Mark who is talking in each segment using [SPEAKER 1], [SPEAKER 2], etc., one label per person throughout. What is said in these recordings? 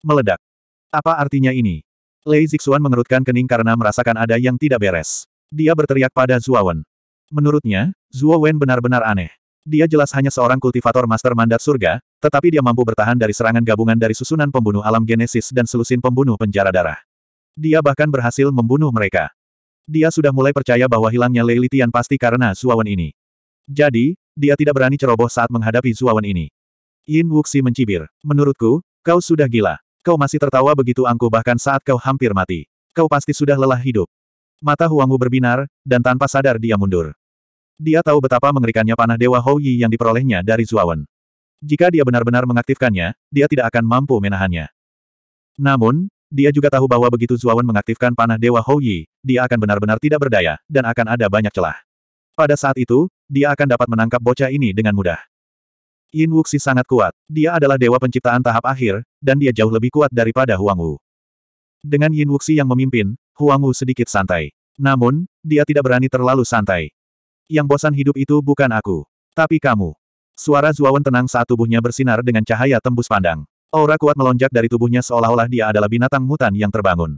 [SPEAKER 1] Meledak. Apa artinya ini? Lei Zixuan mengerutkan kening karena merasakan ada yang tidak beres. Dia berteriak pada Wen. Menurutnya, Zuo Wen benar-benar aneh. Dia jelas hanya seorang kultivator master mandat surga, tetapi dia mampu bertahan dari serangan gabungan dari susunan pembunuh alam genesis dan selusin pembunuh penjara darah. Dia bahkan berhasil membunuh mereka. Dia sudah mulai percaya bahwa hilangnya Lei Litian pasti karena Zuawan ini. Jadi, dia tidak berani ceroboh saat menghadapi Zuawan ini. Yin Wuxi mencibir. Menurutku, kau sudah gila. Kau masih tertawa begitu angkuh bahkan saat kau hampir mati. Kau pasti sudah lelah hidup. Mata Huangwu berbinar, dan tanpa sadar dia mundur. Dia tahu betapa mengerikannya panah Dewa Hou Yi yang diperolehnya dari Zuawan. Jika dia benar-benar mengaktifkannya, dia tidak akan mampu menahannya. Namun, dia juga tahu bahwa begitu Zuawan mengaktifkan panah Dewa Hou Yi, dia akan benar-benar tidak berdaya, dan akan ada banyak celah. Pada saat itu, dia akan dapat menangkap bocah ini dengan mudah. Yin Wuxi sangat kuat. Dia adalah dewa penciptaan tahap akhir, dan dia jauh lebih kuat daripada Huang Wu. Dengan Yin Wuxi yang memimpin, Huang Wu sedikit santai. Namun, dia tidak berani terlalu santai. Yang bosan hidup itu bukan aku. Tapi kamu. Suara Zuawan tenang saat tubuhnya bersinar dengan cahaya tembus pandang. Aura kuat melonjak dari tubuhnya seolah-olah dia adalah binatang mutan yang terbangun.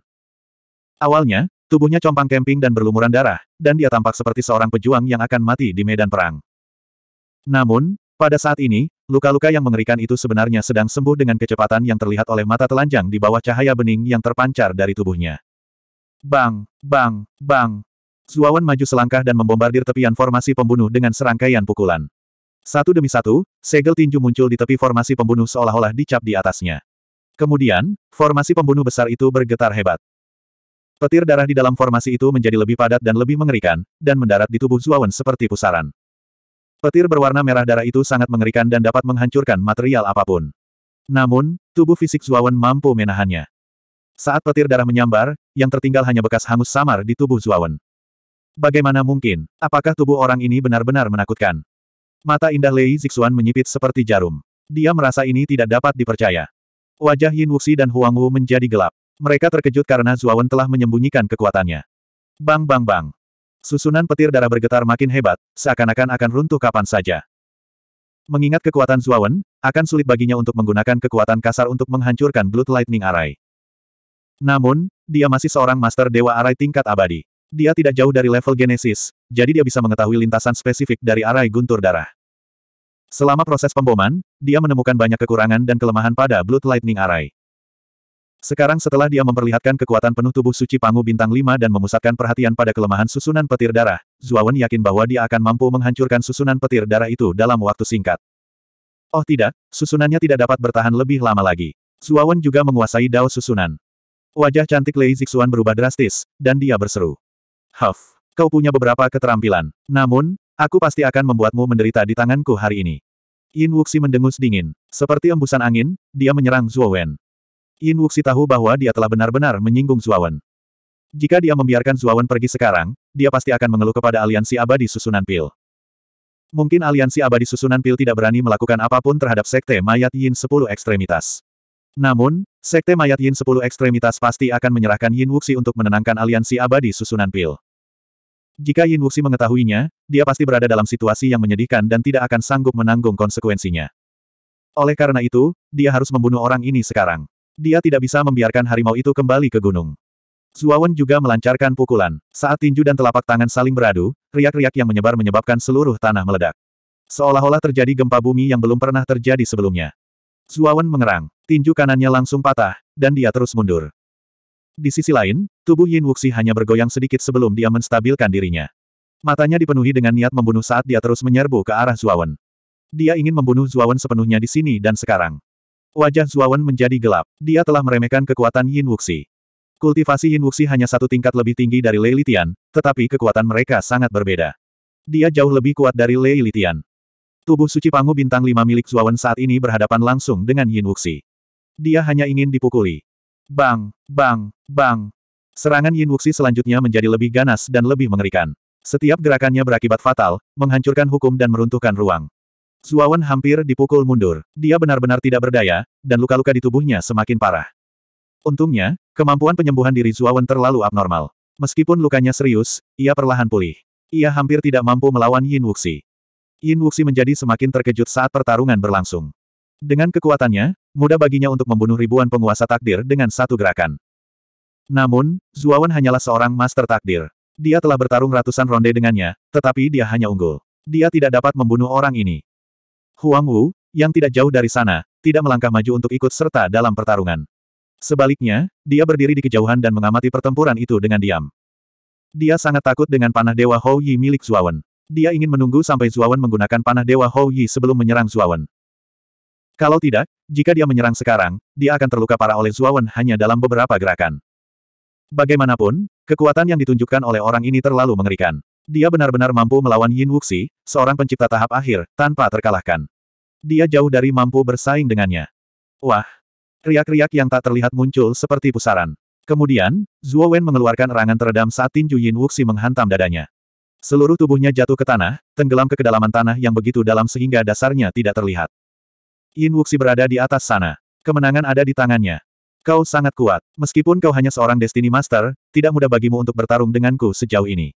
[SPEAKER 1] Awalnya, tubuhnya compang kemping dan berlumuran darah, dan dia tampak seperti seorang pejuang yang akan mati di medan perang. Namun, pada saat ini, luka-luka yang mengerikan itu sebenarnya sedang sembuh dengan kecepatan yang terlihat oleh mata telanjang di bawah cahaya bening yang terpancar dari tubuhnya. Bang, bang, bang. Zuawan maju selangkah dan membombardir tepian formasi pembunuh dengan serangkaian pukulan. Satu demi satu, segel tinju muncul di tepi formasi pembunuh seolah-olah dicap di atasnya. Kemudian, formasi pembunuh besar itu bergetar hebat. Petir darah di dalam formasi itu menjadi lebih padat dan lebih mengerikan, dan mendarat di tubuh Zuawan seperti pusaran. Petir berwarna merah darah itu sangat mengerikan dan dapat menghancurkan material apapun. Namun, tubuh fisik Zuawan mampu menahannya. Saat petir darah menyambar, yang tertinggal hanya bekas hangus samar di tubuh Zuawan. Bagaimana mungkin, apakah tubuh orang ini benar-benar menakutkan? Mata indah Lei Zixuan menyipit seperti jarum. Dia merasa ini tidak dapat dipercaya. Wajah Yin Wuxi dan Huang Wu menjadi gelap. Mereka terkejut karena Zuawan telah menyembunyikan kekuatannya. Bang bang bang. Susunan petir darah bergetar makin hebat, seakan-akan akan runtuh kapan saja. Mengingat kekuatan Zuawan, akan sulit baginya untuk menggunakan kekuatan kasar untuk menghancurkan Blood Lightning Array. Namun, dia masih seorang Master Dewa Array tingkat abadi. Dia tidak jauh dari level Genesis, jadi dia bisa mengetahui lintasan spesifik dari Array Guntur Darah. Selama proses pemboman, dia menemukan banyak kekurangan dan kelemahan pada Blood Lightning Array. Sekarang setelah dia memperlihatkan kekuatan penuh tubuh suci Pangu Bintang 5 dan memusatkan perhatian pada kelemahan susunan petir darah, Zuawan yakin bahwa dia akan mampu menghancurkan susunan petir darah itu dalam waktu singkat. Oh tidak, susunannya tidak dapat bertahan lebih lama lagi. Zuawan juga menguasai dao susunan. Wajah cantik Lei Zixuan berubah drastis, dan dia berseru. Huff, kau punya beberapa keterampilan. Namun, aku pasti akan membuatmu menderita di tanganku hari ini. Yin Wuxi mendengus dingin. Seperti embusan angin, dia menyerang Zuowen. Yin Wuxi tahu bahwa dia telah benar-benar menyinggung Zuawan. Jika dia membiarkan Zuawan pergi sekarang, dia pasti akan mengeluh kepada aliansi abadi susunan pil. Mungkin aliansi abadi susunan pil tidak berani melakukan apapun terhadap sekte mayat Yin 10 ekstremitas. Namun, sekte mayat Yin 10 ekstremitas pasti akan menyerahkan Yin Wuxi untuk menenangkan aliansi abadi susunan pil. Jika Yin Wuxi mengetahuinya, dia pasti berada dalam situasi yang menyedihkan dan tidak akan sanggup menanggung konsekuensinya. Oleh karena itu, dia harus membunuh orang ini sekarang. Dia tidak bisa membiarkan harimau itu kembali ke gunung. Zuawan juga melancarkan pukulan. Saat tinju dan telapak tangan saling beradu, riak-riak yang menyebar menyebabkan seluruh tanah meledak. Seolah-olah terjadi gempa bumi yang belum pernah terjadi sebelumnya. Zuawan mengerang, tinju kanannya langsung patah, dan dia terus mundur. Di sisi lain, tubuh Yin Wuxi hanya bergoyang sedikit sebelum dia menstabilkan dirinya. Matanya dipenuhi dengan niat membunuh saat dia terus menyerbu ke arah Zuawan. Dia ingin membunuh Zuawan sepenuhnya di sini dan sekarang. Wajah Zuawan menjadi gelap. Dia telah meremehkan kekuatan Yin Wuxi. Kultivasi Yin Wuxi hanya satu tingkat lebih tinggi dari Lei Litian, tetapi kekuatan mereka sangat berbeda. Dia jauh lebih kuat dari Lei Litian. Tubuh suci Pangu Bintang lima milik Zuawan saat ini berhadapan langsung dengan Yin Wuxi. Dia hanya ingin dipukuli. Bang, bang, bang. Serangan Yin Wuxi selanjutnya menjadi lebih ganas dan lebih mengerikan. Setiap gerakannya berakibat fatal, menghancurkan hukum dan meruntuhkan ruang. Suawan hampir dipukul mundur. Dia benar-benar tidak berdaya, dan luka-luka di tubuhnya semakin parah. Untungnya, kemampuan penyembuhan diri Suawan terlalu abnormal. Meskipun lukanya serius, ia perlahan pulih. Ia hampir tidak mampu melawan Yin Wuxi. Yin Wuxi menjadi semakin terkejut saat pertarungan berlangsung. Dengan kekuatannya, mudah baginya untuk membunuh ribuan penguasa takdir dengan satu gerakan. Namun, Zuawan hanyalah seorang master takdir. Dia telah bertarung ratusan ronde dengannya, tetapi dia hanya unggul. Dia tidak dapat membunuh orang ini. Huang Wu, yang tidak jauh dari sana, tidak melangkah maju untuk ikut serta dalam pertarungan. Sebaliknya, dia berdiri di kejauhan dan mengamati pertempuran itu dengan diam. Dia sangat takut dengan panah Dewa Hou Yi milik Zuawan. Dia ingin menunggu sampai Zuawan menggunakan panah Dewa Hou Yi sebelum menyerang Zuawan. Kalau tidak, jika dia menyerang sekarang, dia akan terluka parah oleh Zuawan hanya dalam beberapa gerakan. Bagaimanapun, kekuatan yang ditunjukkan oleh orang ini terlalu mengerikan. Dia benar-benar mampu melawan Yin Wuxi, seorang pencipta tahap akhir, tanpa terkalahkan. Dia jauh dari mampu bersaing dengannya. Wah! Riak-riak yang tak terlihat muncul seperti pusaran. Kemudian, Zhuo Wen mengeluarkan erangan teredam saat tinju Yin Wuxi menghantam dadanya. Seluruh tubuhnya jatuh ke tanah, tenggelam ke kedalaman tanah yang begitu dalam sehingga dasarnya tidak terlihat. Yin Wuxi berada di atas sana. Kemenangan ada di tangannya. Kau sangat kuat. Meskipun kau hanya seorang Destiny Master, tidak mudah bagimu untuk bertarung denganku sejauh ini.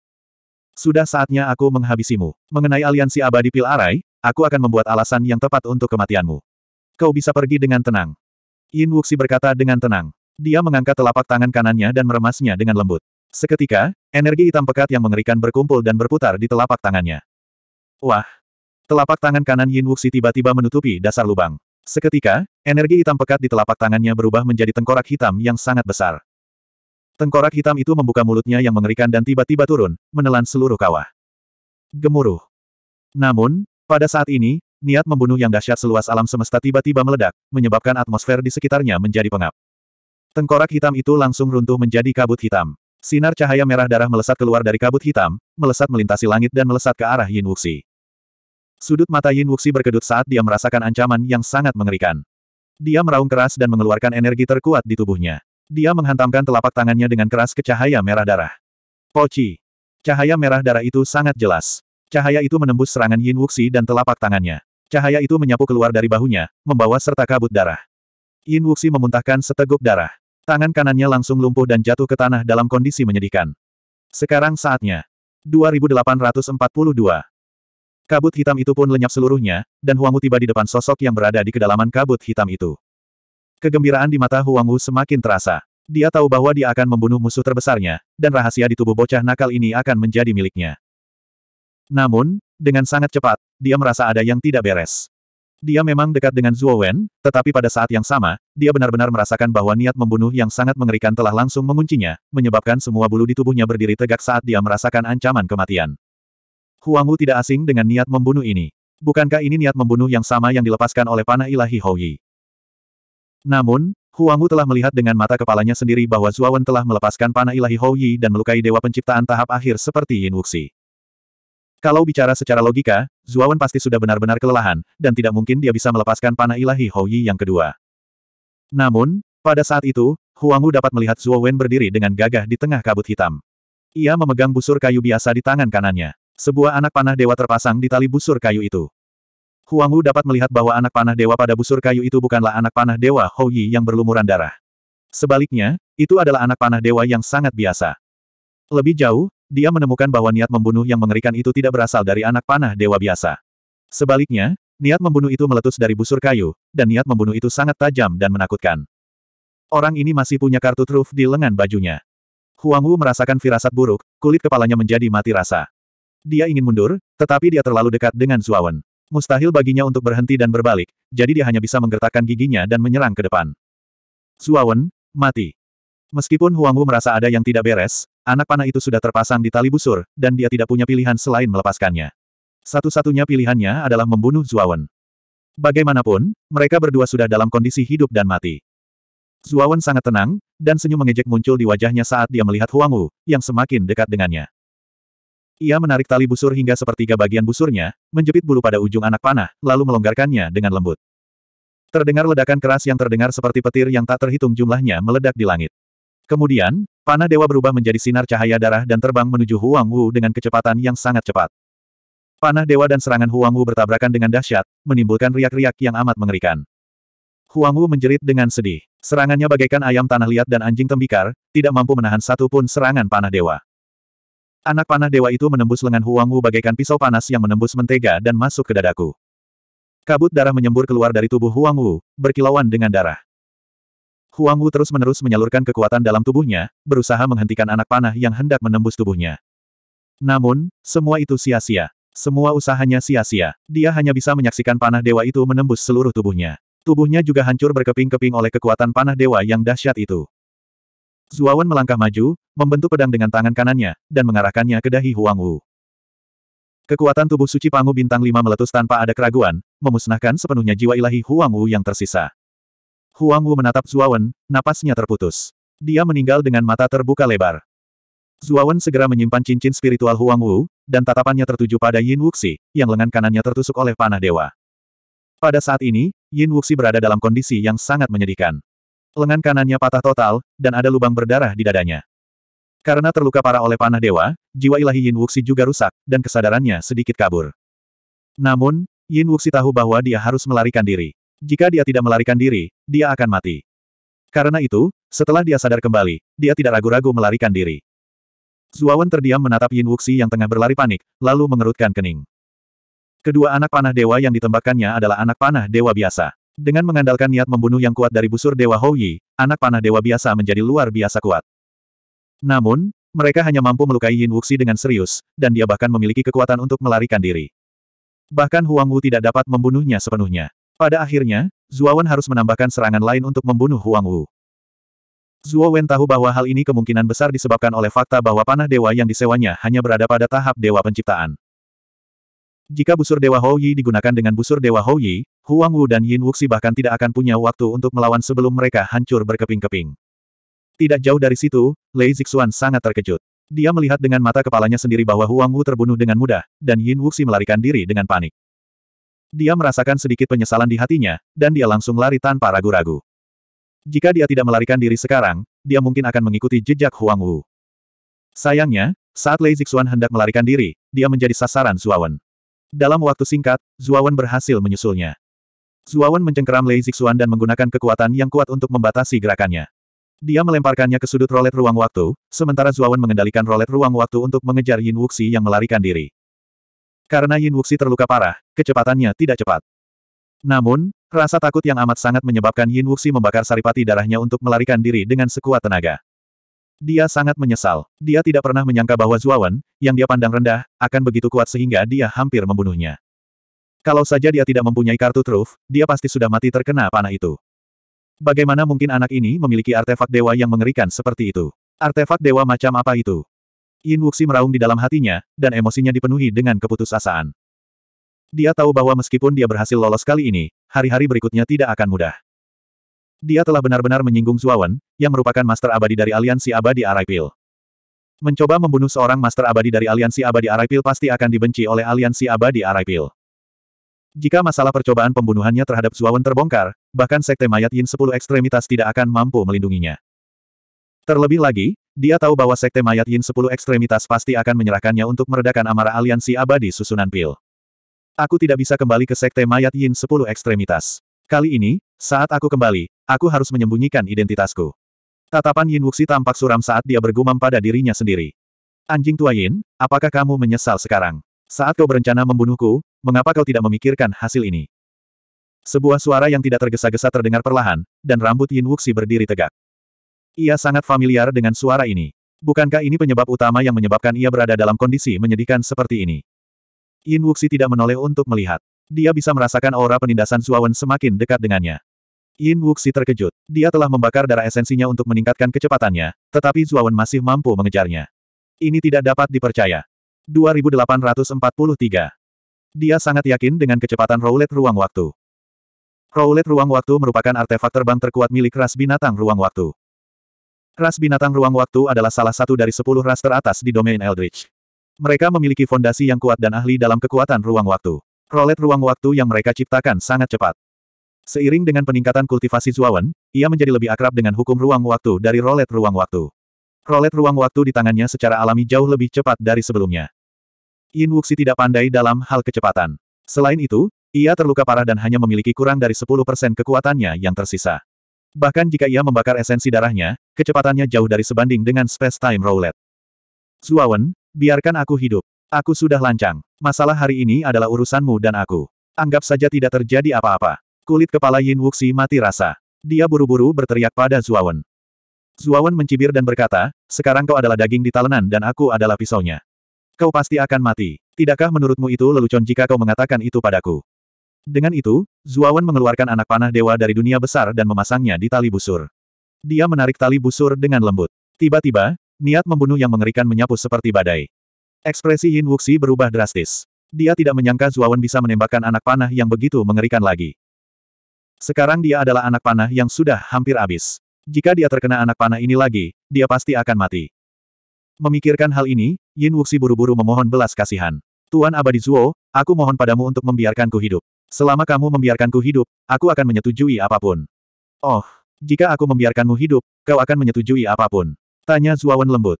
[SPEAKER 1] Sudah saatnya aku menghabisimu. Mengenai aliansi abadi pil arai, aku akan membuat alasan yang tepat untuk kematianmu. Kau bisa pergi dengan tenang. Yin Wuxi berkata dengan tenang. Dia mengangkat telapak tangan kanannya dan meremasnya dengan lembut. Seketika, energi hitam pekat yang mengerikan berkumpul dan berputar di telapak tangannya. Wah! Telapak tangan kanan Yin Wuxi tiba-tiba menutupi dasar lubang. Seketika, energi hitam pekat di telapak tangannya berubah menjadi tengkorak hitam yang sangat besar. Tengkorak hitam itu membuka mulutnya yang mengerikan dan tiba-tiba turun, menelan seluruh kawah. Gemuruh. Namun, pada saat ini, niat membunuh yang dahsyat seluas alam semesta tiba-tiba meledak, menyebabkan atmosfer di sekitarnya menjadi pengap. Tengkorak hitam itu langsung runtuh menjadi kabut hitam. Sinar cahaya merah darah melesat keluar dari kabut hitam, melesat melintasi langit dan melesat ke arah Yin Wuxi. Sudut mata Yin Wuxi berkedut saat dia merasakan ancaman yang sangat mengerikan. Dia meraung keras dan mengeluarkan energi terkuat di tubuhnya. Dia menghantamkan telapak tangannya dengan keras ke cahaya merah darah. Poci. Cahaya merah darah itu sangat jelas. Cahaya itu menembus serangan Yin Wuxi dan telapak tangannya. Cahaya itu menyapu keluar dari bahunya, membawa serta kabut darah. Yin Wuxi memuntahkan seteguk darah. Tangan kanannya langsung lumpuh dan jatuh ke tanah dalam kondisi menyedihkan. Sekarang saatnya. 2842. Kabut hitam itu pun lenyap seluruhnya, dan Huangmu tiba di depan sosok yang berada di kedalaman kabut hitam itu. Kegembiraan di mata Huang Wu semakin terasa. Dia tahu bahwa dia akan membunuh musuh terbesarnya, dan rahasia di tubuh bocah nakal ini akan menjadi miliknya. Namun, dengan sangat cepat, dia merasa ada yang tidak beres. Dia memang dekat dengan Zhuo Wen, tetapi pada saat yang sama, dia benar-benar merasakan bahwa niat membunuh yang sangat mengerikan telah langsung menguncinya, menyebabkan semua bulu di tubuhnya berdiri tegak saat dia merasakan ancaman kematian. Huang Wu tidak asing dengan niat membunuh ini. Bukankah ini niat membunuh yang sama yang dilepaskan oleh panah ilahi Hou namun, Huangwu telah melihat dengan mata kepalanya sendiri bahwa Zuawan telah melepaskan panah ilahi Hou Yi dan melukai dewa penciptaan tahap akhir seperti Yin Wuxi. Kalau bicara secara logika, Zuawan pasti sudah benar-benar kelelahan, dan tidak mungkin dia bisa melepaskan panah ilahi Hou Yi yang kedua. Namun, pada saat itu, Huangwu dapat melihat Zuawan berdiri dengan gagah di tengah kabut hitam. Ia memegang busur kayu biasa di tangan kanannya. Sebuah anak panah dewa terpasang di tali busur kayu itu. Huang Wu dapat melihat bahwa anak panah dewa pada busur kayu itu bukanlah anak panah dewa Hou Yi yang berlumuran darah. Sebaliknya, itu adalah anak panah dewa yang sangat biasa. Lebih jauh, dia menemukan bahwa niat membunuh yang mengerikan itu tidak berasal dari anak panah dewa biasa. Sebaliknya, niat membunuh itu meletus dari busur kayu, dan niat membunuh itu sangat tajam dan menakutkan. Orang ini masih punya kartu truf di lengan bajunya. Huang Wu merasakan firasat buruk, kulit kepalanya menjadi mati rasa. Dia ingin mundur, tetapi dia terlalu dekat dengan Zuawan. Mustahil baginya untuk berhenti dan berbalik, jadi dia hanya bisa menggertakkan giginya dan menyerang ke depan. Suawen, mati. Meskipun Huangwu merasa ada yang tidak beres, anak panah itu sudah terpasang di tali busur, dan dia tidak punya pilihan selain melepaskannya. Satu-satunya pilihannya adalah membunuh Zuawan. Bagaimanapun, mereka berdua sudah dalam kondisi hidup dan mati. Zuawan sangat tenang, dan senyum mengejek muncul di wajahnya saat dia melihat Huangwu yang semakin dekat dengannya. Ia menarik tali busur hingga sepertiga bagian busurnya, menjepit bulu pada ujung anak panah, lalu melonggarkannya dengan lembut. Terdengar ledakan keras yang terdengar seperti petir yang tak terhitung jumlahnya meledak di langit. Kemudian, panah dewa berubah menjadi sinar cahaya darah dan terbang menuju Huang Wu dengan kecepatan yang sangat cepat. Panah dewa dan serangan Huang Wu bertabrakan dengan dahsyat, menimbulkan riak-riak yang amat mengerikan. Huang Wu menjerit dengan sedih. Serangannya bagaikan ayam tanah liat dan anjing tembikar, tidak mampu menahan satu pun serangan panah dewa. Anak panah dewa itu menembus lengan Huangwu bagaikan pisau panas yang menembus mentega dan masuk ke dadaku. Kabut darah menyembur keluar dari tubuh Huangwu, berkilauan dengan darah. Huangwu terus-menerus menyalurkan kekuatan dalam tubuhnya, berusaha menghentikan anak panah yang hendak menembus tubuhnya. Namun, semua itu sia-sia. Semua usahanya sia-sia. Dia hanya bisa menyaksikan panah dewa itu menembus seluruh tubuhnya. Tubuhnya juga hancur berkeping-keping oleh kekuatan panah dewa yang dahsyat itu. Zuawan melangkah maju, membentuk pedang dengan tangan kanannya, dan mengarahkannya ke dahi Huang Wu. Kekuatan tubuh suci Pangu Bintang 5 meletus tanpa ada keraguan, memusnahkan sepenuhnya jiwa ilahi Huang Wu yang tersisa. Huang Wu menatap Zuawan, napasnya terputus. Dia meninggal dengan mata terbuka lebar. Zuawan segera menyimpan cincin spiritual Huang Wu, dan tatapannya tertuju pada Yin Wuxi, yang lengan kanannya tertusuk oleh panah dewa. Pada saat ini, Yin Wuxi berada dalam kondisi yang sangat menyedihkan. Lengan kanannya patah total, dan ada lubang berdarah di dadanya. Karena terluka parah oleh panah dewa, jiwa ilahi Yin Wuxi juga rusak, dan kesadarannya sedikit kabur. Namun, Yin Wuxi tahu bahwa dia harus melarikan diri. Jika dia tidak melarikan diri, dia akan mati. Karena itu, setelah dia sadar kembali, dia tidak ragu-ragu melarikan diri. Zuawan terdiam menatap Yin Wuxi yang tengah berlari panik, lalu mengerutkan kening. Kedua anak panah dewa yang ditembakkannya adalah anak panah dewa biasa. Dengan mengandalkan niat membunuh yang kuat dari busur Dewa Houyi, anak panah Dewa biasa menjadi luar biasa kuat. Namun, mereka hanya mampu melukai Yin Wuxi dengan serius, dan dia bahkan memiliki kekuatan untuk melarikan diri. Bahkan Huang Wu tidak dapat membunuhnya sepenuhnya. Pada akhirnya, Zuowen harus menambahkan serangan lain untuk membunuh Huang Wu. Zuo tahu bahwa hal ini kemungkinan besar disebabkan oleh fakta bahwa panah dewa yang disewanya hanya berada pada tahap dewa penciptaan. Jika busur Dewa Houyi digunakan dengan busur Dewa Houyi, Huang Wu dan Yin Wuxi bahkan tidak akan punya waktu untuk melawan sebelum mereka hancur berkeping-keping. Tidak jauh dari situ, Lei Zixuan sangat terkejut. Dia melihat dengan mata kepalanya sendiri bahwa Huang Wu terbunuh dengan mudah, dan Yin Wuxi melarikan diri dengan panik. Dia merasakan sedikit penyesalan di hatinya, dan dia langsung lari tanpa ragu-ragu. Jika dia tidak melarikan diri sekarang, dia mungkin akan mengikuti jejak Huang Wu. Sayangnya, saat Lei Zixuan hendak melarikan diri, dia menjadi sasaran Zuawan. Dalam waktu singkat, Zuawan berhasil menyusulnya. Zuawan mencengkeram Lei Zixuan dan menggunakan kekuatan yang kuat untuk membatasi gerakannya. Dia melemparkannya ke sudut rolet ruang waktu, sementara Zuawan mengendalikan rolet ruang waktu untuk mengejar Yin Wuxi yang melarikan diri. Karena Yin Wuxi terluka parah, kecepatannya tidak cepat. Namun, rasa takut yang amat sangat menyebabkan Yin Wuxi membakar saripati darahnya untuk melarikan diri dengan sekuat tenaga. Dia sangat menyesal. Dia tidak pernah menyangka bahwa Zuawan, yang dia pandang rendah, akan begitu kuat sehingga dia hampir membunuhnya. Kalau saja dia tidak mempunyai kartu truf, dia pasti sudah mati terkena panah itu. Bagaimana mungkin anak ini memiliki artefak dewa yang mengerikan seperti itu? Artefak dewa macam apa itu? Yin Wuxi meraung di dalam hatinya, dan emosinya dipenuhi dengan keputusasaan. Dia tahu bahwa meskipun dia berhasil lolos kali ini, hari-hari berikutnya tidak akan mudah. Dia telah benar-benar menyinggung Zuawan, yang merupakan master abadi dari aliansi abadi Araipil. Mencoba membunuh seorang master abadi dari aliansi abadi Araipil pasti akan dibenci oleh aliansi abadi Araipil. Jika masalah percobaan pembunuhannya terhadap Zuawan terbongkar, bahkan Sekte Mayat Yin 10 Ekstremitas tidak akan mampu melindunginya. Terlebih lagi, dia tahu bahwa Sekte Mayat Yin 10 Ekstremitas pasti akan menyerahkannya untuk meredakan amarah aliansi abadi susunan pil. Aku tidak bisa kembali ke Sekte Mayat Yin 10 Ekstremitas. Kali ini, saat aku kembali, aku harus menyembunyikan identitasku. Tatapan Yin Wuxi tampak suram saat dia bergumam pada dirinya sendiri. Anjing tua Yin, apakah kamu menyesal sekarang? Saat kau berencana membunuhku, mengapa kau tidak memikirkan hasil ini? Sebuah suara yang tidak tergesa-gesa terdengar perlahan, dan rambut Yin Wuxi berdiri tegak. Ia sangat familiar dengan suara ini. Bukankah ini penyebab utama yang menyebabkan ia berada dalam kondisi menyedihkan seperti ini? Yin Wuxi tidak menoleh untuk melihat. Dia bisa merasakan aura penindasan Suawen semakin dekat dengannya. Yin Wuxi terkejut. Dia telah membakar darah esensinya untuk meningkatkan kecepatannya, tetapi Suawan masih mampu mengejarnya. Ini tidak dapat dipercaya. 2843 dia sangat yakin dengan kecepatan roulette ruang waktu. Roulette ruang waktu merupakan artefak terbang terkuat milik ras binatang ruang waktu. Ras binatang ruang waktu adalah salah satu dari sepuluh ras teratas di domain Eldritch. Mereka memiliki fondasi yang kuat dan ahli dalam kekuatan ruang waktu. Roulette ruang waktu yang mereka ciptakan sangat cepat. Seiring dengan peningkatan kultivasi Zuawan, ia menjadi lebih akrab dengan hukum ruang waktu dari roulette ruang waktu. Roulette ruang waktu di tangannya secara alami jauh lebih cepat dari sebelumnya. Yin Wuxi tidak pandai dalam hal kecepatan. Selain itu, ia terluka parah dan hanya memiliki kurang dari 10% kekuatannya yang tersisa. Bahkan jika ia membakar esensi darahnya, kecepatannya jauh dari sebanding dengan space-time roulette. Zuawan, biarkan aku hidup. Aku sudah lancang. Masalah hari ini adalah urusanmu dan aku. Anggap saja tidak terjadi apa-apa. Kulit kepala Yin Wuxi mati rasa. Dia buru-buru berteriak pada Zuawan. Zuawan mencibir dan berkata, sekarang kau adalah daging di talenan dan aku adalah pisaunya. Kau pasti akan mati. Tidakkah menurutmu itu lelucon jika kau mengatakan itu padaku? Dengan itu, Zuawan mengeluarkan anak panah dewa dari dunia besar dan memasangnya di tali busur. Dia menarik tali busur dengan lembut. Tiba-tiba, niat membunuh yang mengerikan menyapu seperti badai. Ekspresi Yin Wuxi berubah drastis. Dia tidak menyangka Zuawan bisa menembakkan anak panah yang begitu mengerikan lagi. Sekarang dia adalah anak panah yang sudah hampir habis. Jika dia terkena anak panah ini lagi, dia pasti akan mati. Memikirkan hal ini, Yin Wuxi buru-buru memohon belas kasihan. Tuan Abadi Zuo, aku mohon padamu untuk membiarkanku hidup. Selama kamu membiarkanku hidup, aku akan menyetujui apapun. Oh, jika aku membiarkanmu hidup, kau akan menyetujui apapun. Tanya Wen lembut.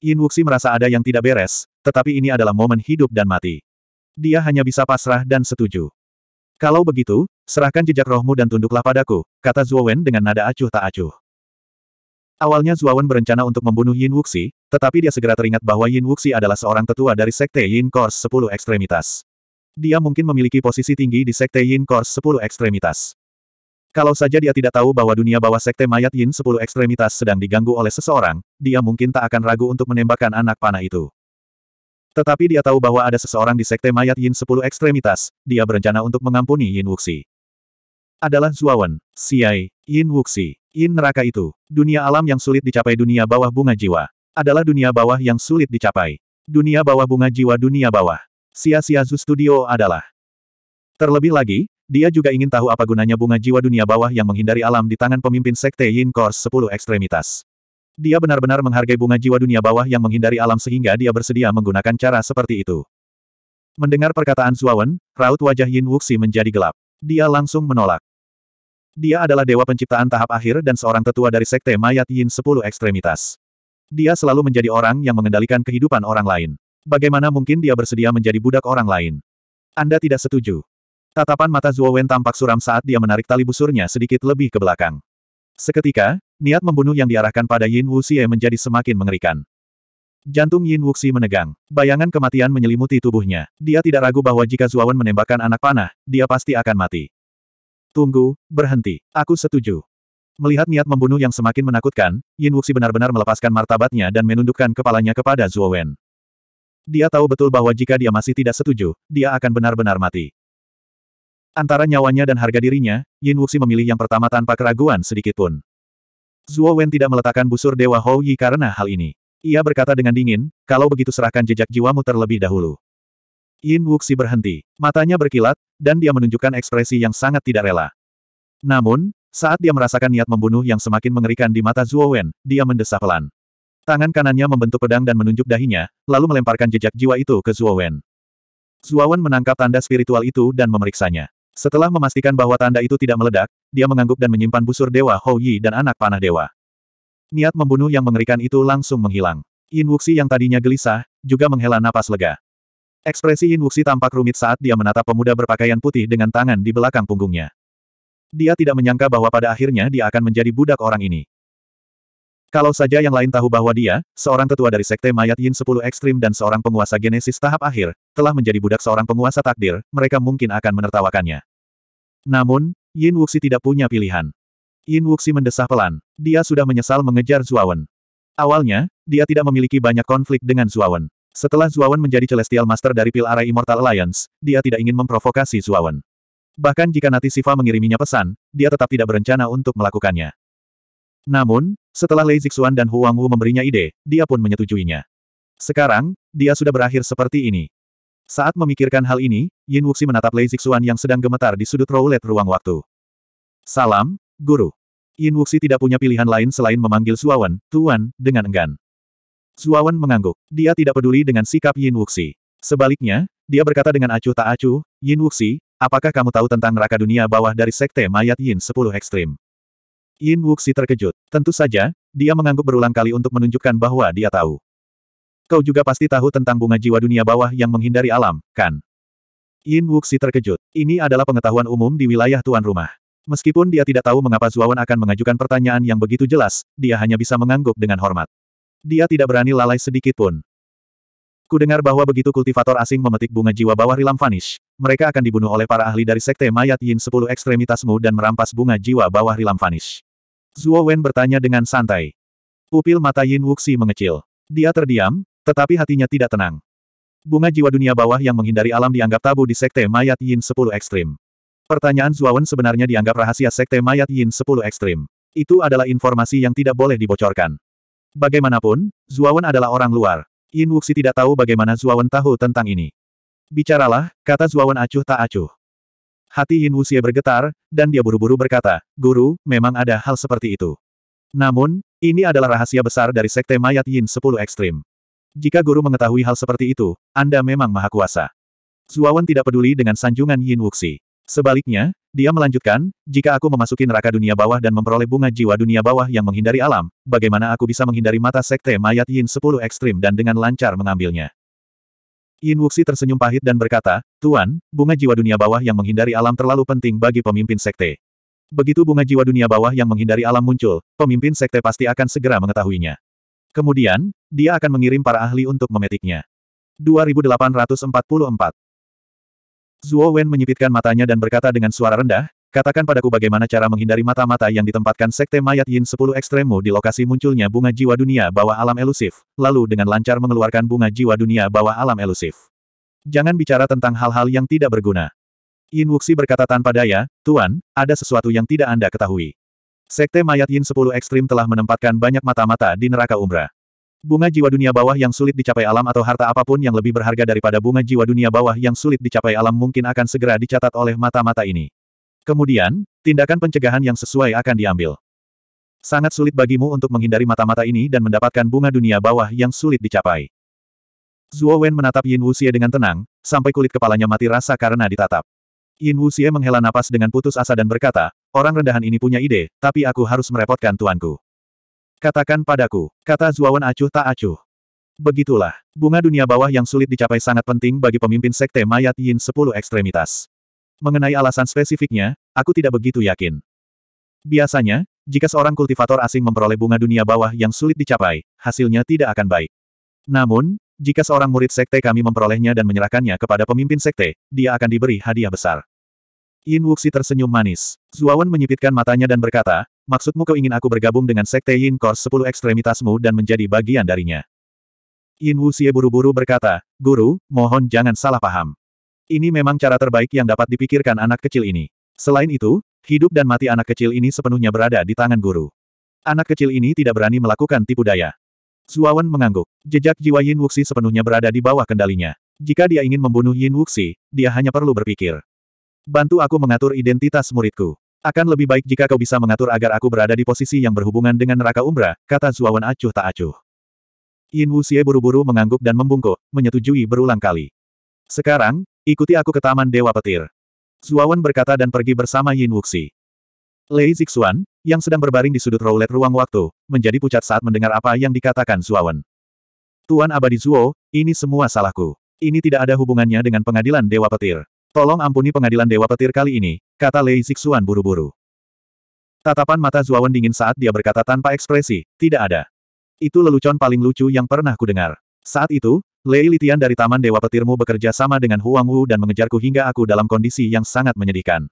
[SPEAKER 1] Yin Wuxi merasa ada yang tidak beres, tetapi ini adalah momen hidup dan mati. Dia hanya bisa pasrah dan setuju. Kalau begitu, serahkan jejak rohmu dan tunduklah padaku, kata Wen dengan nada acuh tak acuh. Awalnya Zuawan berencana untuk membunuh Yin Wuxi, tetapi dia segera teringat bahwa Yin Wuxi adalah seorang tetua dari Sekte Yin Course 10 Ekstremitas. Dia mungkin memiliki posisi tinggi di Sekte Yin Course 10 Ekstremitas. Kalau saja dia tidak tahu bahwa dunia bawah Sekte Mayat Yin 10 Ekstremitas sedang diganggu oleh seseorang, dia mungkin tak akan ragu untuk menembakkan anak panah itu. Tetapi dia tahu bahwa ada seseorang di Sekte Mayat Yin 10 Ekstremitas, dia berencana untuk mengampuni Yin Wuxi. Adalah Zuawan, Siai, Yin Wuxi. In neraka itu, dunia alam yang sulit dicapai dunia bawah bunga jiwa, adalah dunia bawah yang sulit dicapai. Dunia bawah bunga jiwa dunia bawah. Sia-sia Zu Studio adalah. Terlebih lagi, dia juga ingin tahu apa gunanya bunga jiwa dunia bawah yang menghindari alam di tangan pemimpin sekte Yin Kors 10 ekstremitas. Dia benar-benar menghargai bunga jiwa dunia bawah yang menghindari alam sehingga dia bersedia menggunakan cara seperti itu. Mendengar perkataan Zuawan, raut wajah Yin Wuxi menjadi gelap. Dia langsung menolak. Dia adalah dewa penciptaan tahap akhir dan seorang tetua dari sekte mayat Yin Sepuluh ekstremitas. Dia selalu menjadi orang yang mengendalikan kehidupan orang lain. Bagaimana mungkin dia bersedia menjadi budak orang lain? Anda tidak setuju. Tatapan mata Zuo Wen tampak suram saat dia menarik tali busurnya sedikit lebih ke belakang. Seketika, niat membunuh yang diarahkan pada Yin Wuxie menjadi semakin mengerikan. Jantung Yin Wuxi menegang. Bayangan kematian menyelimuti tubuhnya. Dia tidak ragu bahwa jika Zuo Wen menembakkan anak panah, dia pasti akan mati. Tunggu, berhenti. Aku setuju. Melihat niat membunuh yang semakin menakutkan, Yin Wuxi benar-benar melepaskan martabatnya dan menundukkan kepalanya kepada Zhuo Wen. Dia tahu betul bahwa jika dia masih tidak setuju, dia akan benar-benar mati. Antara nyawanya dan harga dirinya, Yin Wuxi memilih yang pertama tanpa keraguan sedikitpun. Zhuo Wen tidak meletakkan busur Dewa Hou Yi karena hal ini. Ia berkata dengan dingin, kalau begitu serahkan jejak jiwamu terlebih dahulu. Yin Wuxi berhenti. Matanya berkilat, dan dia menunjukkan ekspresi yang sangat tidak rela. Namun, saat dia merasakan niat membunuh yang semakin mengerikan di mata Zhuo Wen, dia mendesah pelan. Tangan kanannya membentuk pedang dan menunjuk dahinya, lalu melemparkan jejak jiwa itu ke Zhuo Wen. Zhuo Wen menangkap tanda spiritual itu dan memeriksanya. Setelah memastikan bahwa tanda itu tidak meledak, dia mengangguk dan menyimpan busur dewa Hou Yi dan anak panah dewa. Niat membunuh yang mengerikan itu langsung menghilang. Yin Wuxi yang tadinya gelisah, juga menghela napas lega. Ekspresi Yin Wuxi tampak rumit saat dia menatap pemuda berpakaian putih dengan tangan di belakang punggungnya. Dia tidak menyangka bahwa pada akhirnya dia akan menjadi budak orang ini. Kalau saja yang lain tahu bahwa dia, seorang tetua dari sekte mayat Yin 10 ekstrim dan seorang penguasa genesis tahap akhir, telah menjadi budak seorang penguasa takdir, mereka mungkin akan menertawakannya. Namun, Yin Wuxi tidak punya pilihan. Yin Wuxi mendesah pelan. Dia sudah menyesal mengejar Zuawan. Awalnya, dia tidak memiliki banyak konflik dengan Zuawan. Setelah Zuawan menjadi Celestial Master dari Array Immortal Alliance, dia tidak ingin memprovokasi Zuawan. Bahkan jika Nati Siva mengiriminya pesan, dia tetap tidak berencana untuk melakukannya. Namun, setelah Lei Zixuan dan Huang Wu memberinya ide, dia pun menyetujuinya. Sekarang, dia sudah berakhir seperti ini. Saat memikirkan hal ini, Yin Wuxi menatap Lei Zixuan yang sedang gemetar di sudut roulette ruang waktu. Salam, Guru. Yin Wuxi tidak punya pilihan lain selain memanggil Zuawan, Tuan, dengan enggan. Zuawan mengangguk. Dia tidak peduli dengan sikap Yin Wuxi. Sebaliknya, dia berkata dengan acuh tak acuh, Yin Wuxi, apakah kamu tahu tentang neraka dunia bawah dari sekte mayat Yin 10 ekstrim? Yin Wuxi terkejut. Tentu saja, dia mengangguk berulang kali untuk menunjukkan bahwa dia tahu. Kau juga pasti tahu tentang bunga jiwa dunia bawah yang menghindari alam, kan? Yin Wuxi terkejut. Ini adalah pengetahuan umum di wilayah tuan rumah. Meskipun dia tidak tahu mengapa Zuawan akan mengajukan pertanyaan yang begitu jelas, dia hanya bisa mengangguk dengan hormat. Dia tidak berani lalai sedikit pun. Kudengar bahwa begitu kultivator asing memetik bunga jiwa bawah rilam vanish, mereka akan dibunuh oleh para ahli dari sekte mayat yin sepuluh ekstremitasmu dan merampas bunga jiwa bawah rilam vanish. Zuo Wen bertanya dengan santai. Pupil mata Yin Wuxi mengecil. Dia terdiam, tetapi hatinya tidak tenang. Bunga jiwa dunia bawah yang menghindari alam dianggap tabu di sekte mayat Yin 10 ekstrim. Pertanyaan Wen sebenarnya dianggap rahasia sekte mayat Yin 10 ekstrim. Itu adalah informasi yang tidak boleh dibocorkan. Bagaimanapun, Zuawan adalah orang luar. Yin Wuxi tidak tahu bagaimana Zuawan tahu tentang ini. Bicaralah, kata Zuawan acuh tak acuh. Hati Yin Wuxi bergetar, dan dia buru-buru berkata, Guru, memang ada hal seperti itu. Namun, ini adalah rahasia besar dari Sekte Mayat Yin 10 Ekstrim. Jika guru mengetahui hal seperti itu, Anda memang maha kuasa. Zuawan tidak peduli dengan sanjungan Yin Wuxi. Sebaliknya, dia melanjutkan, jika aku memasuki neraka dunia bawah dan memperoleh bunga jiwa dunia bawah yang menghindari alam, bagaimana aku bisa menghindari mata sekte mayat Yin 10 ekstrim dan dengan lancar mengambilnya? Yin Wuxi tersenyum pahit dan berkata, Tuan, bunga jiwa dunia bawah yang menghindari alam terlalu penting bagi pemimpin sekte. Begitu bunga jiwa dunia bawah yang menghindari alam muncul, pemimpin sekte pasti akan segera mengetahuinya. Kemudian, dia akan mengirim para ahli untuk memetiknya. 2844 Zuo Wen menyipitkan matanya dan berkata dengan suara rendah, katakan padaku bagaimana cara menghindari mata-mata yang ditempatkan Sekte Mayat Yin Sepuluh ekstremu di lokasi munculnya bunga jiwa dunia bawah alam elusif, lalu dengan lancar mengeluarkan bunga jiwa dunia bawah alam elusif. Jangan bicara tentang hal-hal yang tidak berguna. Yin Wuxi berkata tanpa daya, Tuan, ada sesuatu yang tidak Anda ketahui. Sekte Mayat Yin Sepuluh Ekstrim telah menempatkan banyak mata-mata di neraka umrah. Bunga jiwa dunia bawah yang sulit dicapai alam atau harta apapun yang lebih berharga daripada bunga jiwa dunia bawah yang sulit dicapai alam mungkin akan segera dicatat oleh mata-mata ini. Kemudian, tindakan pencegahan yang sesuai akan diambil. Sangat sulit bagimu untuk menghindari mata-mata ini dan mendapatkan bunga dunia bawah yang sulit dicapai. Zuo Wen menatap Yin Wuxie dengan tenang, sampai kulit kepalanya mati rasa karena ditatap. Yin Wuxie menghela napas dengan putus asa dan berkata, orang rendahan ini punya ide, tapi aku harus merepotkan tuanku. Katakan padaku, kata Zuawan acuh tak acuh. Begitulah, bunga dunia bawah yang sulit dicapai sangat penting bagi pemimpin sekte mayat Yin sepuluh ekstremitas. Mengenai alasan spesifiknya, aku tidak begitu yakin. Biasanya, jika seorang kultivator asing memperoleh bunga dunia bawah yang sulit dicapai, hasilnya tidak akan baik. Namun, jika seorang murid sekte kami memperolehnya dan menyerahkannya kepada pemimpin sekte, dia akan diberi hadiah besar. Yin Wuxi tersenyum manis. Zuawan menyipitkan matanya dan berkata, Maksudmu kau ingin aku bergabung dengan Sekte Yin Kors 10 ekstremitasmu dan menjadi bagian darinya? Yin Wuxie buru-buru berkata, Guru, mohon jangan salah paham. Ini memang cara terbaik yang dapat dipikirkan anak kecil ini. Selain itu, hidup dan mati anak kecil ini sepenuhnya berada di tangan guru. Anak kecil ini tidak berani melakukan tipu daya. Zuawan mengangguk. Jejak jiwa Yin Wuxi sepenuhnya berada di bawah kendalinya. Jika dia ingin membunuh Yin Wuxi, dia hanya perlu berpikir. Bantu aku mengatur identitas muridku. Akan lebih baik jika kau bisa mengatur agar aku berada di posisi yang berhubungan dengan neraka umbra, kata Zuawan acuh tak acuh. Yin Wuxie buru-buru mengangguk dan membungkuk, menyetujui berulang kali. Sekarang, ikuti aku ke Taman Dewa Petir. Zuawan berkata dan pergi bersama Yin Wuxi. Lei Zixuan, yang sedang berbaring di sudut roulette ruang waktu, menjadi pucat saat mendengar apa yang dikatakan Zuawan. Tuan Abadi Zuo, ini semua salahku. Ini tidak ada hubungannya dengan pengadilan Dewa Petir. Tolong ampuni pengadilan Dewa Petir kali ini, kata Lei Zixuan buru-buru. Tatapan mata Zuawan dingin saat dia berkata tanpa ekspresi, tidak ada. Itu lelucon paling lucu yang pernah kudengar. Saat itu, Lei Litian dari Taman Dewa Petirmu bekerja sama dengan Huang Wu dan mengejarku hingga aku dalam kondisi yang sangat menyedihkan.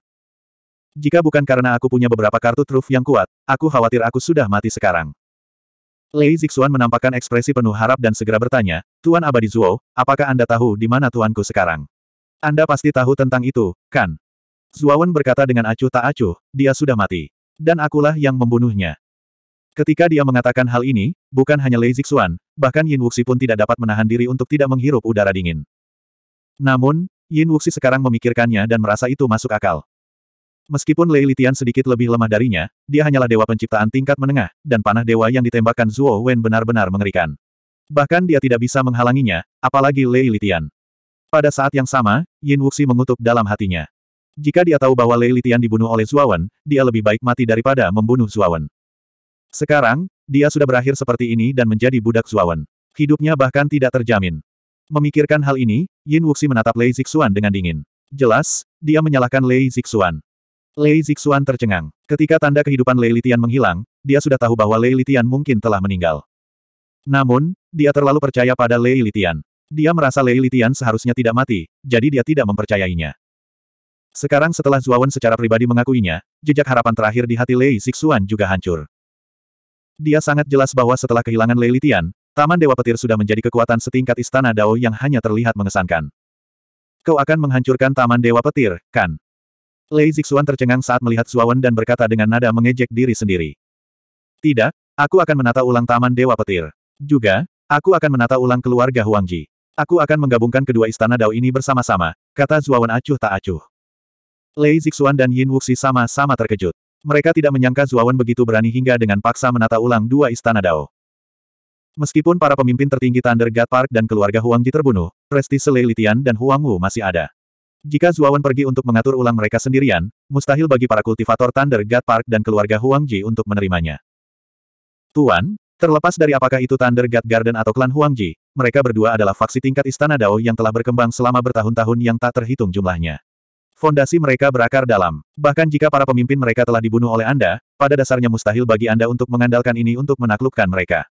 [SPEAKER 1] Jika bukan karena aku punya beberapa kartu truf yang kuat, aku khawatir aku sudah mati sekarang. Lei Zixuan menampakkan ekspresi penuh harap dan segera bertanya, Tuan Abadi Zuo, apakah Anda tahu di mana tuanku sekarang? Anda pasti tahu tentang itu, kan? Zuawan berkata dengan acuh tak acuh, dia sudah mati. Dan akulah yang membunuhnya. Ketika dia mengatakan hal ini, bukan hanya Lei Zixuan, bahkan Yin Wuxi pun tidak dapat menahan diri untuk tidak menghirup udara dingin. Namun, Yin Wuxi sekarang memikirkannya dan merasa itu masuk akal. Meskipun Lei Litian sedikit lebih lemah darinya, dia hanyalah dewa penciptaan tingkat menengah, dan panah dewa yang ditembakkan Zuo Wen benar-benar mengerikan. Bahkan dia tidak bisa menghalanginya, apalagi Lei Litian. Pada saat yang sama, Yin Wuxi mengutuk dalam hatinya. Jika dia tahu bahwa Lei Litian dibunuh oleh Zuawan, dia lebih baik mati daripada membunuh Zuawan. Sekarang, dia sudah berakhir seperti ini dan menjadi budak Zuawan. Hidupnya bahkan tidak terjamin. Memikirkan hal ini, Yin Wuxi menatap Lei Zixuan dengan dingin. Jelas, dia menyalahkan Lei Zixuan. Lei Zixuan tercengang. Ketika tanda kehidupan Lei Litian menghilang, dia sudah tahu bahwa Lei Litian mungkin telah meninggal. Namun, dia terlalu percaya pada Lei Litian. Dia merasa Lei Litian seharusnya tidak mati, jadi dia tidak mempercayainya. Sekarang setelah Zuawan secara pribadi mengakuinya, jejak harapan terakhir di hati Lei Zixuan juga hancur. Dia sangat jelas bahwa setelah kehilangan Lei Litian, Taman Dewa Petir sudah menjadi kekuatan setingkat Istana Dao yang hanya terlihat mengesankan. Kau akan menghancurkan Taman Dewa Petir, kan? Lei Zixuan tercengang saat melihat Zuawan dan berkata dengan nada mengejek diri sendiri. Tidak, aku akan menata ulang Taman Dewa Petir. Juga, aku akan menata ulang keluarga Huangji. Aku akan menggabungkan kedua istana Dao ini bersama-sama, kata Zuawan acuh tak acuh. Lei Zixuan dan Yin Wuxi sama-sama terkejut. Mereka tidak menyangka Zuawan begitu berani hingga dengan paksa menata ulang dua istana Dao. Meskipun para pemimpin tertinggi Thunder God Park dan keluarga Huang Ji terbunuh, prestise Lei Litian dan Huang Wu masih ada. Jika Zuawan pergi untuk mengatur ulang mereka sendirian, mustahil bagi para kultivator Thunder God Park dan keluarga Huang Ji untuk menerimanya. Tuan, terlepas dari apakah itu Thunder God Garden atau klan Huang Ji, mereka berdua adalah faksi tingkat Istana Dao yang telah berkembang selama bertahun-tahun yang tak terhitung jumlahnya. Fondasi mereka berakar dalam. Bahkan jika para pemimpin mereka telah dibunuh oleh Anda, pada dasarnya mustahil bagi Anda untuk mengandalkan ini untuk menaklukkan mereka.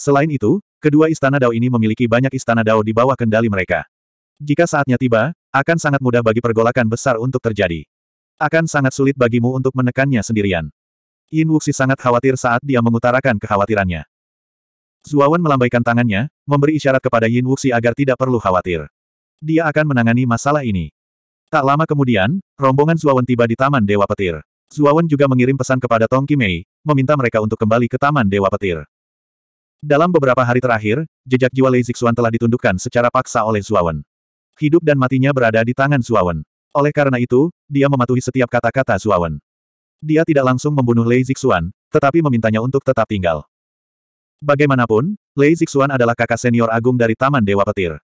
[SPEAKER 1] Selain itu, kedua istana Dao ini memiliki banyak istana Dao di bawah kendali mereka. Jika saatnya tiba, akan sangat mudah bagi pergolakan besar untuk terjadi. Akan sangat sulit bagimu untuk menekannya sendirian. Yin Wuxi sangat khawatir saat dia mengutarakan kekhawatirannya. Zuawan melambaikan tangannya, memberi isyarat kepada Yin Wuxi agar tidak perlu khawatir. Dia akan menangani masalah ini. Tak lama kemudian, rombongan Zuawan tiba di Taman Dewa Petir. Zuawan juga mengirim pesan kepada Tong Kimei, meminta mereka untuk kembali ke Taman Dewa Petir. Dalam beberapa hari terakhir, jejak jiwa Lei Zixuan telah ditundukkan secara paksa oleh Zuawan. Hidup dan matinya berada di tangan Zuawan. Oleh karena itu, dia mematuhi setiap kata-kata Zuawan. Dia tidak langsung membunuh Lei Zixuan, tetapi memintanya untuk tetap tinggal. Bagaimanapun, Lei Zixuan adalah kakak senior agung dari Taman Dewa Petir.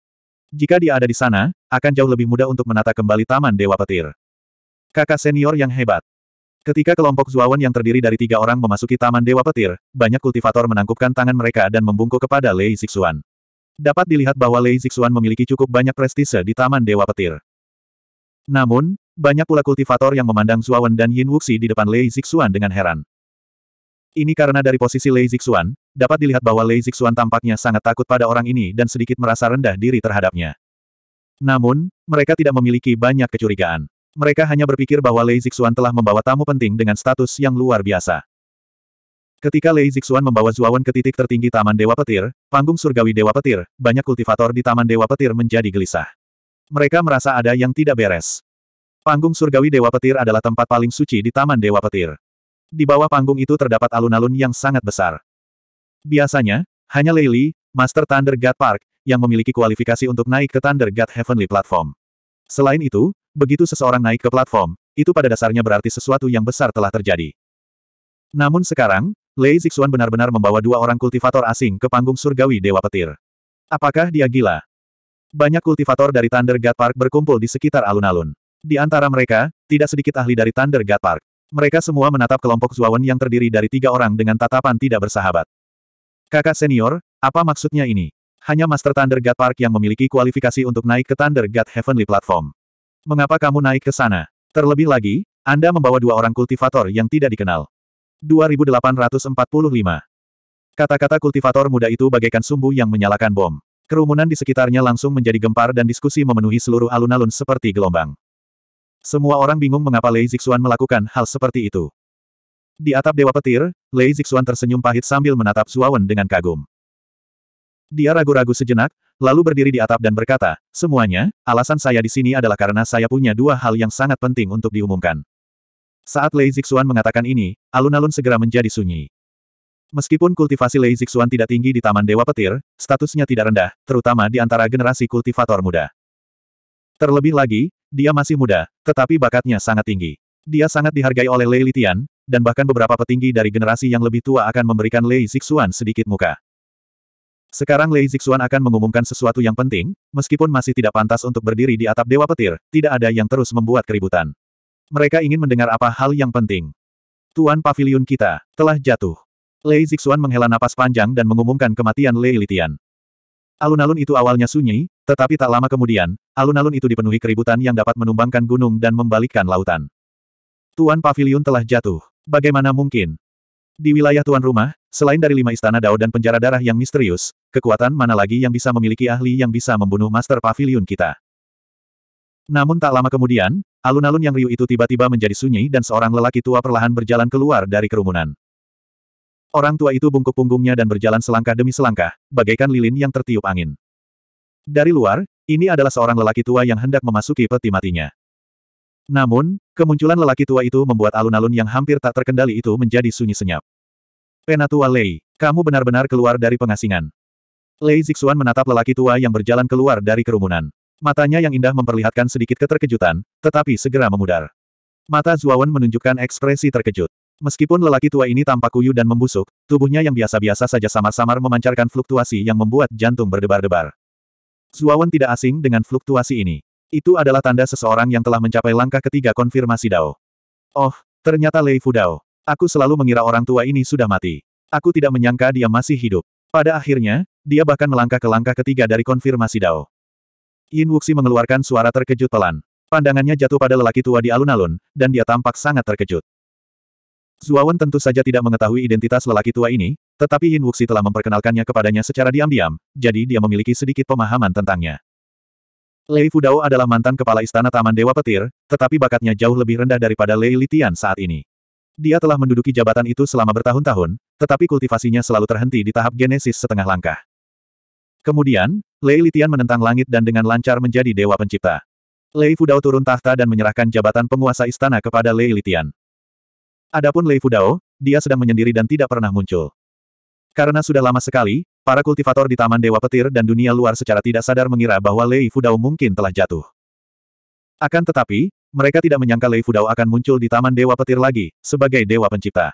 [SPEAKER 1] Jika dia ada di sana, akan jauh lebih mudah untuk menata kembali Taman Dewa Petir. Kakak senior yang hebat. Ketika kelompok Zuawan yang terdiri dari tiga orang memasuki Taman Dewa Petir, banyak kultivator menangkupkan tangan mereka dan membungkuk kepada Lei Zixuan. Dapat dilihat bahwa Lei Zixuan memiliki cukup banyak prestise di Taman Dewa Petir. Namun, banyak pula kultivator yang memandang Zuawan dan Yin Wuxi di depan Lei Zixuan dengan heran. Ini karena dari posisi Lei Zixuan, dapat dilihat bahwa Lei Zixuan tampaknya sangat takut pada orang ini dan sedikit merasa rendah diri terhadapnya. Namun, mereka tidak memiliki banyak kecurigaan. Mereka hanya berpikir bahwa Lei Zixuan telah membawa tamu penting dengan status yang luar biasa. Ketika Lei Zixuan membawa Zuawan ke titik tertinggi Taman Dewa Petir, panggung surgawi Dewa Petir, banyak kultivator di Taman Dewa Petir menjadi gelisah. Mereka merasa ada yang tidak beres. Panggung surgawi Dewa Petir adalah tempat paling suci di Taman Dewa Petir. Di bawah panggung itu terdapat alun-alun yang sangat besar. Biasanya, hanya Leili, Master Thunder God Park, yang memiliki kualifikasi untuk naik ke Thunder God Heavenly Platform. Selain itu, begitu seseorang naik ke platform, itu pada dasarnya berarti sesuatu yang besar telah terjadi. Namun sekarang, Lei Zixuan benar-benar membawa dua orang kultivator asing ke panggung surgawi Dewa Petir. Apakah dia gila? Banyak kultivator dari Thunder God Park berkumpul di sekitar alun-alun. Di antara mereka, tidak sedikit ahli dari Thunder God Park. Mereka semua menatap kelompok Zuawan yang terdiri dari tiga orang dengan tatapan tidak bersahabat. Kakak senior, apa maksudnya ini? Hanya Master Thunder God Park yang memiliki kualifikasi untuk naik ke Thunder God Heavenly Platform. Mengapa kamu naik ke sana? Terlebih lagi, Anda membawa dua orang kultivator yang tidak dikenal. 2845 Kata-kata kultivator muda itu bagaikan sumbu yang menyalakan bom. Kerumunan di sekitarnya langsung menjadi gempar dan diskusi memenuhi seluruh alun-alun seperti gelombang. Semua orang bingung mengapa Lei Zixuan melakukan hal seperti itu. Di atap Dewa Petir, Lei Zixuan tersenyum pahit sambil menatap Suawen dengan kagum. Dia ragu-ragu sejenak, lalu berdiri di atap dan berkata, Semuanya, alasan saya di sini adalah karena saya punya dua hal yang sangat penting untuk diumumkan. Saat Lei Zixuan mengatakan ini, alun-alun segera menjadi sunyi. Meskipun kultivasi Lei Zixuan tidak tinggi di Taman Dewa Petir, statusnya tidak rendah, terutama di antara generasi kultivator muda. Terlebih lagi, dia masih muda, tetapi bakatnya sangat tinggi. Dia sangat dihargai oleh Lei Litian, dan bahkan beberapa petinggi dari generasi yang lebih tua akan memberikan Lei Zixuan sedikit muka. Sekarang Lei Zixuan akan mengumumkan sesuatu yang penting, meskipun masih tidak pantas untuk berdiri di atap Dewa Petir, tidak ada yang terus membuat keributan. Mereka ingin mendengar apa hal yang penting. Tuan pavilion kita, telah jatuh. Lei Zixuan menghela napas panjang dan mengumumkan kematian Lei Litian. Alun-alun itu awalnya sunyi, tetapi tak lama kemudian, alun-alun itu dipenuhi keributan yang dapat menumbangkan gunung dan membalikkan lautan. Tuan Paviliun telah jatuh. Bagaimana mungkin? Di wilayah tuan rumah, selain dari lima istana Dao dan penjara darah yang misterius, kekuatan mana lagi yang bisa memiliki ahli yang bisa membunuh Master Pavilion kita? Namun tak lama kemudian, alun-alun yang riuh itu tiba-tiba menjadi sunyi dan seorang lelaki tua perlahan berjalan keluar dari kerumunan. Orang tua itu bungkuk punggungnya dan berjalan selangkah demi selangkah, bagaikan lilin yang tertiup angin. Dari luar, ini adalah seorang lelaki tua yang hendak memasuki peti matinya. Namun, kemunculan lelaki tua itu membuat alun-alun yang hampir tak terkendali itu menjadi sunyi senyap. Penatua Lei, kamu benar-benar keluar dari pengasingan. Lei Zixuan menatap lelaki tua yang berjalan keluar dari kerumunan. Matanya yang indah memperlihatkan sedikit keterkejutan, tetapi segera memudar. Mata Zuawan menunjukkan ekspresi terkejut. Meskipun lelaki tua ini tampak kuyu dan membusuk, tubuhnya yang biasa-biasa saja samar-samar memancarkan fluktuasi yang membuat jantung berdebar-debar. Zuawan tidak asing dengan fluktuasi ini. Itu adalah tanda seseorang yang telah mencapai langkah ketiga konfirmasi Dao. Oh, ternyata Lei Fu Dao. Aku selalu mengira orang tua ini sudah mati. Aku tidak menyangka dia masih hidup. Pada akhirnya, dia bahkan melangkah ke langkah ketiga dari konfirmasi Dao. Yin Wuxi mengeluarkan suara terkejut pelan. Pandangannya jatuh pada lelaki tua di alun-alun, dan dia tampak sangat terkejut. Zuawan tentu saja tidak mengetahui identitas lelaki tua ini, tetapi Yin Wuxi telah memperkenalkannya kepadanya secara diam-diam, jadi dia memiliki sedikit pemahaman tentangnya. Lei Fudao adalah mantan kepala istana Taman Dewa Petir, tetapi bakatnya jauh lebih rendah daripada Lei Litian saat ini. Dia telah menduduki jabatan itu selama bertahun-tahun, tetapi kultivasinya selalu terhenti di tahap genesis setengah langkah. Kemudian, Lei Litian menentang langit dan dengan lancar menjadi Dewa Pencipta. Lei Fudao turun tahta dan menyerahkan jabatan penguasa istana kepada Lei Litian. Adapun Lei Fudao, dia sedang menyendiri dan tidak pernah muncul. Karena sudah lama sekali, Para kultivator di Taman Dewa Petir dan dunia luar secara tidak sadar mengira bahwa Lei Fudao mungkin telah jatuh. Akan tetapi, mereka tidak menyangka Lei Fudao akan muncul di Taman Dewa Petir lagi, sebagai Dewa Pencipta.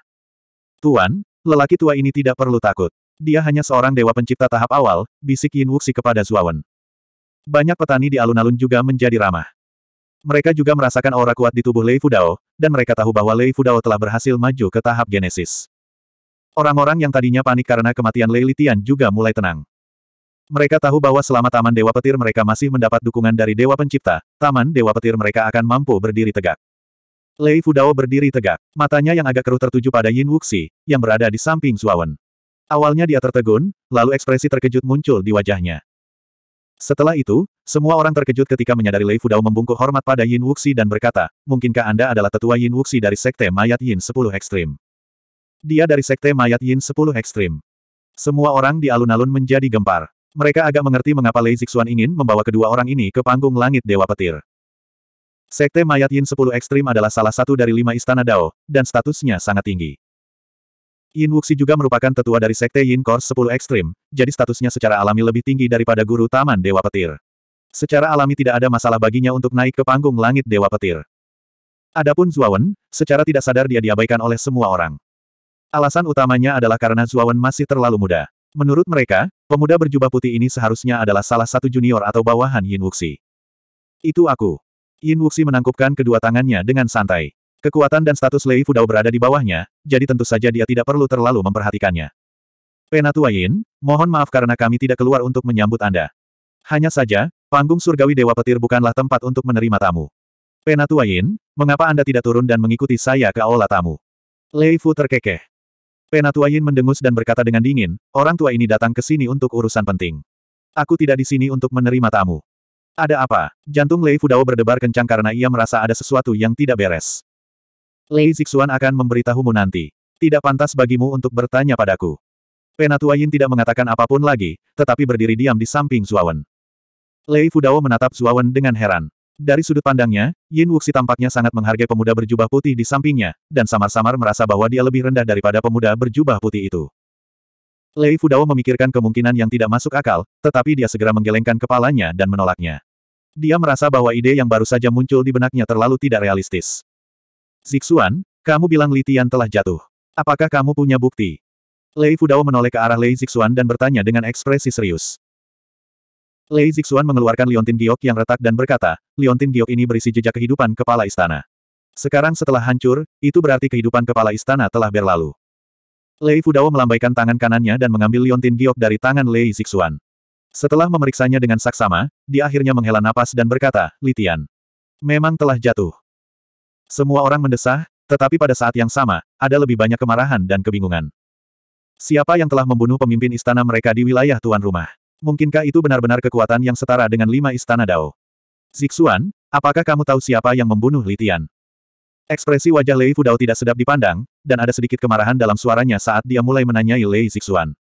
[SPEAKER 1] Tuan, lelaki tua ini tidak perlu takut. Dia hanya seorang Dewa Pencipta tahap awal, bisik Yin Wuxi kepada Zuawan. Banyak petani di alun-alun juga menjadi ramah. Mereka juga merasakan aura kuat di tubuh Lei Fudao, dan mereka tahu bahwa Lei Fudao telah berhasil maju ke tahap genesis. Orang-orang yang tadinya panik karena kematian Lei Litian juga mulai tenang. Mereka tahu bahwa selama Taman Dewa Petir mereka masih mendapat dukungan dari Dewa Pencipta, Taman Dewa Petir mereka akan mampu berdiri tegak. Lei Fudao berdiri tegak, matanya yang agak keruh tertuju pada Yin Wuxi, yang berada di samping Zuawan. Awalnya dia tertegun, lalu ekspresi terkejut muncul di wajahnya. Setelah itu, semua orang terkejut ketika menyadari Lei Fudao membungkuk hormat pada Yin Wuxi dan berkata, mungkinkah Anda adalah tetua Yin Wuxi dari Sekte Mayat Yin 10 Ekstrim? Dia dari Sekte Mayat Yin 10 Ekstrim. Semua orang di alun-alun menjadi gempar. Mereka agak mengerti mengapa Lei Zixuan ingin membawa kedua orang ini ke panggung langit Dewa Petir. Sekte Mayat Yin 10 Ekstrim adalah salah satu dari lima istana Dao, dan statusnya sangat tinggi. Yin Wuxi juga merupakan tetua dari Sekte Yin Kors 10 Ekstrim, jadi statusnya secara alami lebih tinggi daripada guru Taman Dewa Petir. Secara alami tidak ada masalah baginya untuk naik ke panggung langit Dewa Petir. Adapun Zuawan, secara tidak sadar dia diabaikan oleh semua orang. Alasan utamanya adalah karena Zuawan masih terlalu muda. Menurut mereka, pemuda berjubah putih ini seharusnya adalah salah satu junior atau bawahan Yin Wuxi. Itu aku. Yin Wuxi menangkupkan kedua tangannya dengan santai. Kekuatan dan status Lei Fudao berada di bawahnya, jadi tentu saja dia tidak perlu terlalu memperhatikannya. Penatua Yin, mohon maaf karena kami tidak keluar untuk menyambut Anda. Hanya saja, panggung surgawi Dewa Petir bukanlah tempat untuk menerima tamu. Penatua Yin, mengapa Anda tidak turun dan mengikuti saya ke aula tamu? Lei Fu terkekeh. Penatua Yin mendengus dan berkata dengan dingin, orang tua ini datang ke sini untuk urusan penting. Aku tidak di sini untuk menerima tamu. Ada apa? Jantung Lei Fudao berdebar kencang karena ia merasa ada sesuatu yang tidak beres. Lei Zixuan akan memberitahumu nanti. Tidak pantas bagimu untuk bertanya padaku. Penatua Yin tidak mengatakan apapun lagi, tetapi berdiri diam di samping Zuawan. Lei Fudao menatap Zuawan dengan heran. Dari sudut pandangnya, Yin Wuxi tampaknya sangat menghargai pemuda berjubah putih di sampingnya, dan samar-samar merasa bahwa dia lebih rendah daripada pemuda berjubah putih itu. Lei Fudao memikirkan kemungkinan yang tidak masuk akal, tetapi dia segera menggelengkan kepalanya dan menolaknya. Dia merasa bahwa ide yang baru saja muncul di benaknya terlalu tidak realistis. Zixuan, kamu bilang Litian telah jatuh. Apakah kamu punya bukti? Lei Fudao menoleh ke arah Lei Zixuan dan bertanya dengan ekspresi serius. Lei Zixuan mengeluarkan liontin giok yang retak dan berkata, liontin giok ini berisi jejak kehidupan kepala istana. Sekarang setelah hancur, itu berarti kehidupan kepala istana telah berlalu. Lei Fudao melambaikan tangan kanannya dan mengambil liontin giok dari tangan Lei Zixuan. Setelah memeriksanya dengan saksama, dia akhirnya menghela napas dan berkata, Litian. Memang telah jatuh. Semua orang mendesah, tetapi pada saat yang sama, ada lebih banyak kemarahan dan kebingungan. Siapa yang telah membunuh pemimpin istana mereka di wilayah tuan rumah? Mungkinkah itu benar-benar kekuatan yang setara dengan lima istana Dao? Zixuan, apakah kamu tahu siapa yang membunuh Litian? Ekspresi wajah Lei Fudao tidak sedap dipandang, dan ada sedikit kemarahan dalam suaranya saat dia mulai menanyai Lei Zixuan.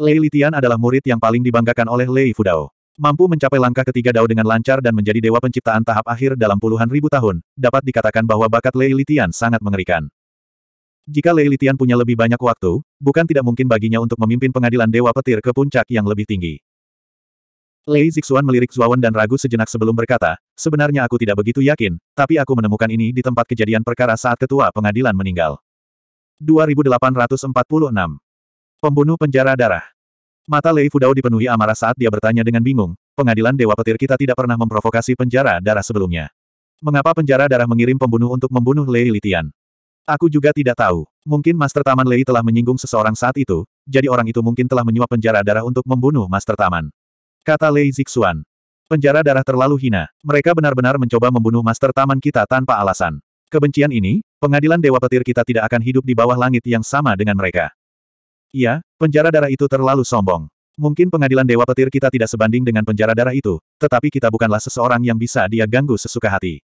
[SPEAKER 1] Lei Litian adalah murid yang paling dibanggakan oleh Lei Fudao. Mampu mencapai langkah ketiga Dao dengan lancar dan menjadi dewa penciptaan tahap akhir dalam puluhan ribu tahun, dapat dikatakan bahwa bakat Lei Litian sangat mengerikan. Jika Lei Litian punya lebih banyak waktu, bukan tidak mungkin baginya untuk memimpin pengadilan Dewa Petir ke puncak yang lebih tinggi. Lei Zixuan melirik Zuawan dan ragu sejenak sebelum berkata, sebenarnya aku tidak begitu yakin, tapi aku menemukan ini di tempat kejadian perkara saat ketua pengadilan meninggal. 2846. Pembunuh penjara darah. Mata Lei Fudao dipenuhi amarah saat dia bertanya dengan bingung, pengadilan Dewa Petir kita tidak pernah memprovokasi penjara darah sebelumnya. Mengapa penjara darah mengirim pembunuh untuk membunuh Lei Litian? Aku juga tidak tahu. Mungkin Master Taman Lei telah menyinggung seseorang saat itu, jadi orang itu mungkin telah menyuap penjara darah untuk membunuh Master Taman. Kata Lei Zixuan. Penjara darah terlalu hina. Mereka benar-benar mencoba membunuh Master Taman kita tanpa alasan. Kebencian ini, pengadilan Dewa Petir kita tidak akan hidup di bawah langit yang sama dengan mereka. Iya, penjara darah itu terlalu sombong. Mungkin pengadilan Dewa Petir kita tidak sebanding dengan penjara darah itu, tetapi kita bukanlah seseorang yang bisa dia ganggu sesuka hati.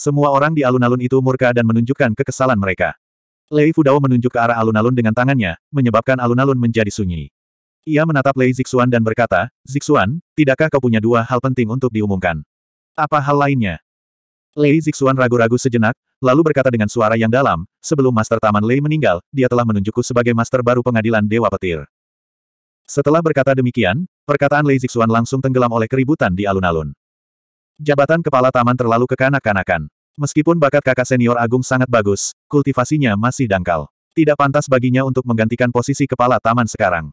[SPEAKER 1] Semua orang di alun-alun itu murka dan menunjukkan kekesalan mereka. Lei Fudao menunjuk ke arah alun-alun dengan tangannya, menyebabkan alun-alun menjadi sunyi. Ia menatap Lei Zixuan dan berkata, Zixuan, tidakkah kau punya dua hal penting untuk diumumkan? Apa hal lainnya? Lei Zixuan ragu-ragu sejenak, lalu berkata dengan suara yang dalam, sebelum Master Taman Lei meninggal, dia telah menunjukku sebagai Master baru pengadilan Dewa Petir. Setelah berkata demikian, perkataan Lei Zixuan langsung tenggelam oleh keributan di alun-alun. Jabatan kepala taman terlalu kekanak-kanakan. Meskipun bakat kakak senior Agung sangat bagus, kultivasinya masih dangkal. Tidak pantas baginya untuk menggantikan posisi kepala taman sekarang.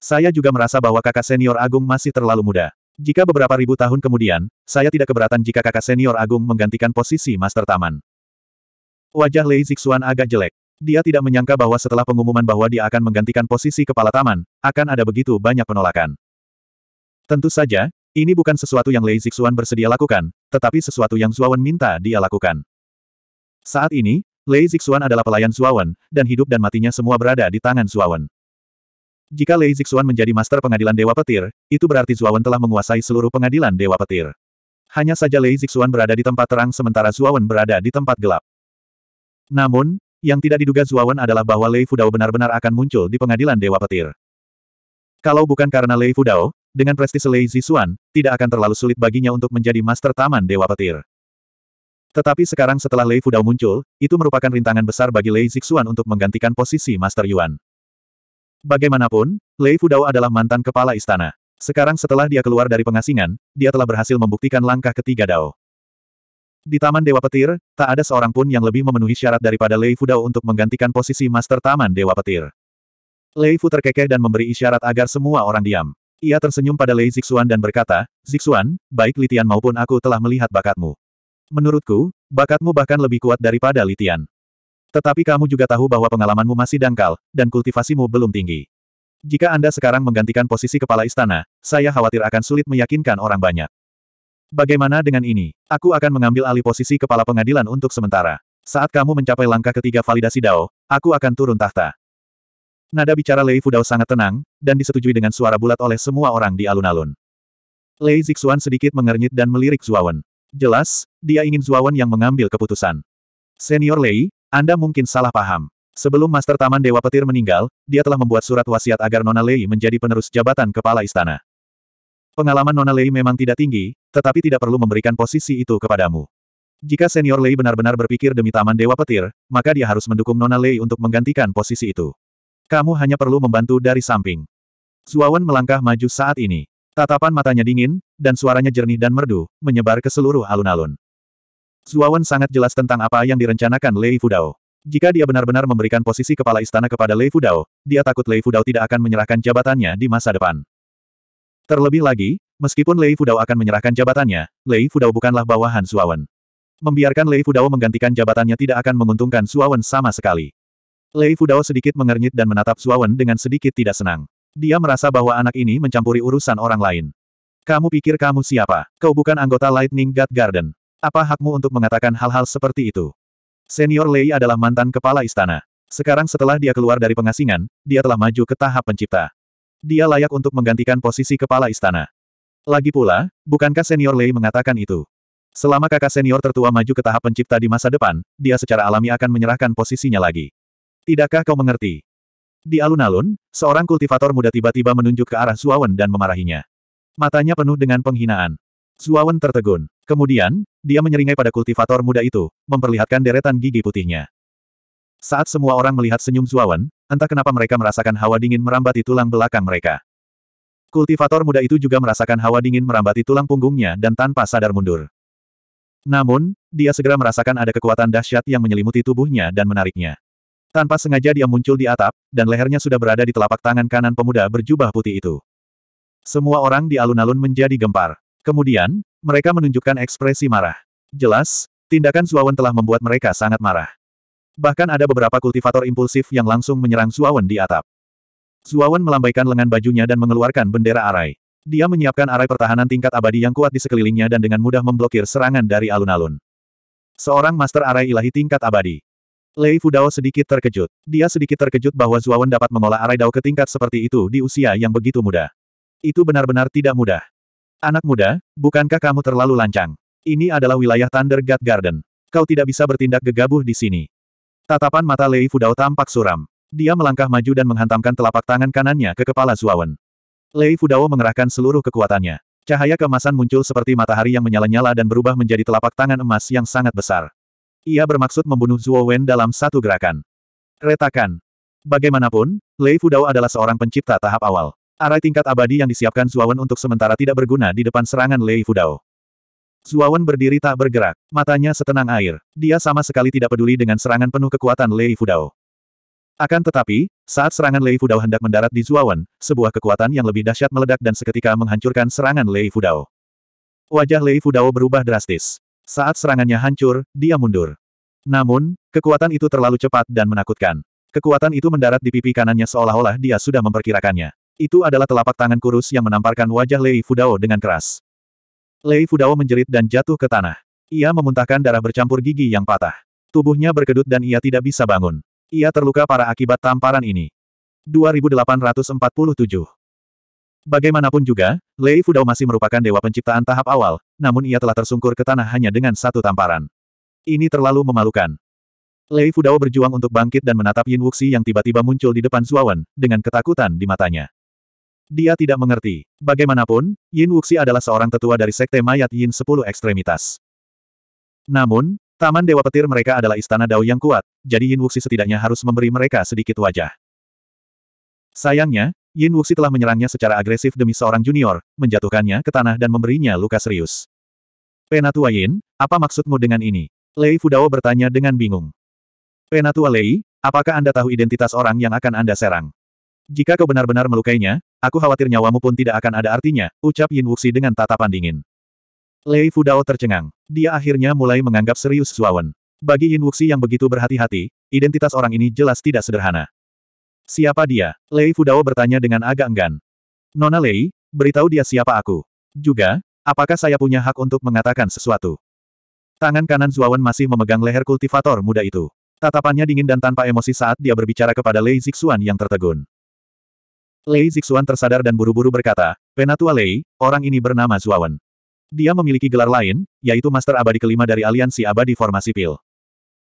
[SPEAKER 1] Saya juga merasa bahwa kakak senior Agung masih terlalu muda. Jika beberapa ribu tahun kemudian, saya tidak keberatan jika kakak senior Agung menggantikan posisi master taman. Wajah Lei Zixuan agak jelek. Dia tidak menyangka bahwa setelah pengumuman bahwa dia akan menggantikan posisi kepala taman, akan ada begitu banyak penolakan. Tentu saja, ini bukan sesuatu yang Lei Zixuan bersedia lakukan, tetapi sesuatu yang Zuawan minta dia lakukan. Saat ini, Lei Zixuan adalah pelayan Zuawan, dan hidup dan matinya semua berada di tangan Zuawan. Jika Lei Zixuan menjadi master pengadilan Dewa Petir, itu berarti Zuawan telah menguasai seluruh pengadilan Dewa Petir. Hanya saja Lei Zixuan berada di tempat terang sementara Zuawan berada di tempat gelap. Namun, yang tidak diduga Zuawan adalah bahwa Lei Fudao benar-benar akan muncul di pengadilan Dewa Petir. Kalau bukan karena Lei Fudao, dengan prestise Lei Zixuan, tidak akan terlalu sulit baginya untuk menjadi master Taman Dewa Petir. Tetapi sekarang setelah Lei Fudao muncul, itu merupakan rintangan besar bagi Lei Zixuan untuk menggantikan posisi Master Yuan. Bagaimanapun, Lei Fudao adalah mantan kepala istana. Sekarang setelah dia keluar dari pengasingan, dia telah berhasil membuktikan langkah ketiga Dao. Di Taman Dewa Petir, tak ada seorang pun yang lebih memenuhi syarat daripada Lei Fudao untuk menggantikan posisi Master Taman Dewa Petir. Lei Fu terkekeh dan memberi isyarat agar semua orang diam. Ia tersenyum pada Lei Zixuan dan berkata, Zixuan, baik Litian maupun aku telah melihat bakatmu. Menurutku, bakatmu bahkan lebih kuat daripada Litian. Tetapi kamu juga tahu bahwa pengalamanmu masih dangkal, dan kultivasimu belum tinggi. Jika Anda sekarang menggantikan posisi kepala istana, saya khawatir akan sulit meyakinkan orang banyak. Bagaimana dengan ini? Aku akan mengambil alih posisi kepala pengadilan untuk sementara. Saat kamu mencapai langkah ketiga validasi DAO, aku akan turun tahta. Nada bicara Lei Fudao sangat tenang, dan disetujui dengan suara bulat oleh semua orang di alun-alun. Lei Zixuan sedikit mengernyit dan melirik Zuawan. Jelas, dia ingin Zuawan yang mengambil keputusan. Senior Lei, Anda mungkin salah paham. Sebelum Master Taman Dewa Petir meninggal, dia telah membuat surat wasiat agar Nona Lei menjadi penerus jabatan kepala istana. Pengalaman Nona Lei memang tidak tinggi, tetapi tidak perlu memberikan posisi itu kepadamu. Jika Senior Lei benar-benar berpikir demi Taman Dewa Petir, maka dia harus mendukung Nona Lei untuk menggantikan posisi itu. Kamu hanya perlu membantu dari samping. Zuawan melangkah maju saat ini. Tatapan matanya dingin, dan suaranya jernih dan merdu, menyebar ke seluruh alun-alun. Zuawan sangat jelas tentang apa yang direncanakan Lei Fudao. Jika dia benar-benar memberikan posisi kepala istana kepada Lei Fudao, dia takut Lei Fudao tidak akan menyerahkan jabatannya di masa depan. Terlebih lagi, meskipun Lei Fudao akan menyerahkan jabatannya, Lei Fudao bukanlah bawahan Zuawan. Membiarkan Lei Fudao menggantikan jabatannya tidak akan menguntungkan Zuawan sama sekali. Lei Fudao sedikit mengernyit dan menatap Zuawan dengan sedikit tidak senang. Dia merasa bahwa anak ini mencampuri urusan orang lain. Kamu pikir kamu siapa? Kau bukan anggota Lightning God Garden. Apa hakmu untuk mengatakan hal-hal seperti itu? Senior Lei adalah mantan kepala istana. Sekarang setelah dia keluar dari pengasingan, dia telah maju ke tahap pencipta. Dia layak untuk menggantikan posisi kepala istana. Lagi pula, bukankah senior Lei mengatakan itu? Selama kakak senior tertua maju ke tahap pencipta di masa depan, dia secara alami akan menyerahkan posisinya lagi. Tidakkah kau mengerti? Di alun-alun, seorang kultivator muda tiba-tiba menunjuk ke arah Zuawan dan memarahinya. Matanya penuh dengan penghinaan. Zuawan tertegun. Kemudian, dia menyeringai pada kultivator muda itu, memperlihatkan deretan gigi putihnya. Saat semua orang melihat senyum Zuawan, entah kenapa mereka merasakan hawa dingin merambati tulang belakang mereka. Kultivator muda itu juga merasakan hawa dingin merambati tulang punggungnya dan tanpa sadar mundur. Namun, dia segera merasakan ada kekuatan dahsyat yang menyelimuti tubuhnya dan menariknya. Tanpa sengaja dia muncul di atap, dan lehernya sudah berada di telapak tangan kanan pemuda berjubah putih itu. Semua orang di alun-alun menjadi gempar. Kemudian, mereka menunjukkan ekspresi marah. Jelas, tindakan Zuawan telah membuat mereka sangat marah. Bahkan ada beberapa kultivator impulsif yang langsung menyerang Zuawan di atap. Zuawan melambaikan lengan bajunya dan mengeluarkan bendera arai. Dia menyiapkan arai pertahanan tingkat abadi yang kuat di sekelilingnya dan dengan mudah memblokir serangan dari alun-alun. Seorang master arai ilahi tingkat abadi. Lei Fudao sedikit terkejut. Dia sedikit terkejut bahwa Zuawan dapat mengolah arai dao ke tingkat seperti itu di usia yang begitu muda. Itu benar-benar tidak mudah. Anak muda, bukankah kamu terlalu lancang? Ini adalah wilayah Thunder God Garden. Kau tidak bisa bertindak gegabah di sini. Tatapan mata Lei Fudao tampak suram. Dia melangkah maju dan menghantamkan telapak tangan kanannya ke kepala Zuawan. Lei Fudao mengerahkan seluruh kekuatannya. Cahaya kemasan muncul seperti matahari yang menyala-nyala dan berubah menjadi telapak tangan emas yang sangat besar. Ia bermaksud membunuh Zuo Wen dalam satu gerakan. Retakan. Bagaimanapun, Lei Fudao adalah seorang pencipta tahap awal. Arai tingkat abadi yang disiapkan Wen untuk sementara tidak berguna di depan serangan Lei Fudao. Wen berdiri tak bergerak, matanya setenang air. Dia sama sekali tidak peduli dengan serangan penuh kekuatan Lei Fudao. Akan tetapi, saat serangan Lei Fudao hendak mendarat di Wen, sebuah kekuatan yang lebih dahsyat meledak dan seketika menghancurkan serangan Lei Fudao. Wajah Lei Fudao berubah drastis. Saat serangannya hancur, dia mundur. Namun, kekuatan itu terlalu cepat dan menakutkan. Kekuatan itu mendarat di pipi kanannya seolah-olah dia sudah memperkirakannya. Itu adalah telapak tangan kurus yang menamparkan wajah Lei Fudao dengan keras. Lei Fudao menjerit dan jatuh ke tanah. Ia memuntahkan darah bercampur gigi yang patah. Tubuhnya berkedut dan ia tidak bisa bangun. Ia terluka para akibat tamparan ini. 2847 Bagaimanapun juga, Lei Fudao masih merupakan dewa penciptaan tahap awal, namun ia telah tersungkur ke tanah hanya dengan satu tamparan. Ini terlalu memalukan. Lei Fudao berjuang untuk bangkit dan menatap Yin Wuxi yang tiba-tiba muncul di depan Zuawan, dengan ketakutan di matanya. Dia tidak mengerti. Bagaimanapun, Yin Wuxi adalah seorang tetua dari Sekte Mayat Yin 10 Ekstremitas. Namun, Taman Dewa Petir mereka adalah istana Dao yang kuat, jadi Yin Wuxi setidaknya harus memberi mereka sedikit wajah. Sayangnya, Yin Wuxi telah menyerangnya secara agresif demi seorang junior, menjatuhkannya ke tanah dan memberinya luka serius. Penatua Yin, apa maksudmu dengan ini? Lei Fudao bertanya dengan bingung. Penatua Lei, apakah Anda tahu identitas orang yang akan Anda serang? Jika kau benar-benar melukainya, aku khawatir nyawamu pun tidak akan ada artinya, ucap Yin Wuxi dengan tatapan dingin. Lei Fudao tercengang. Dia akhirnya mulai menganggap serius Zuawan. Bagi Yin Wuxi yang begitu berhati-hati, identitas orang ini jelas tidak sederhana. Siapa dia? Lei Fudao bertanya dengan agak enggan. Nona Lei, beritahu dia siapa aku. Juga, apakah saya punya hak untuk mengatakan sesuatu? Tangan kanan Zuawan masih memegang leher kultivator muda itu. Tatapannya dingin dan tanpa emosi saat dia berbicara kepada Lei Zixuan yang tertegun. Lei Zixuan tersadar dan buru-buru berkata, Penatua Lei, orang ini bernama Zuawan. Dia memiliki gelar lain, yaitu Master Abadi kelima dari Aliansi Abadi Formasi Pil.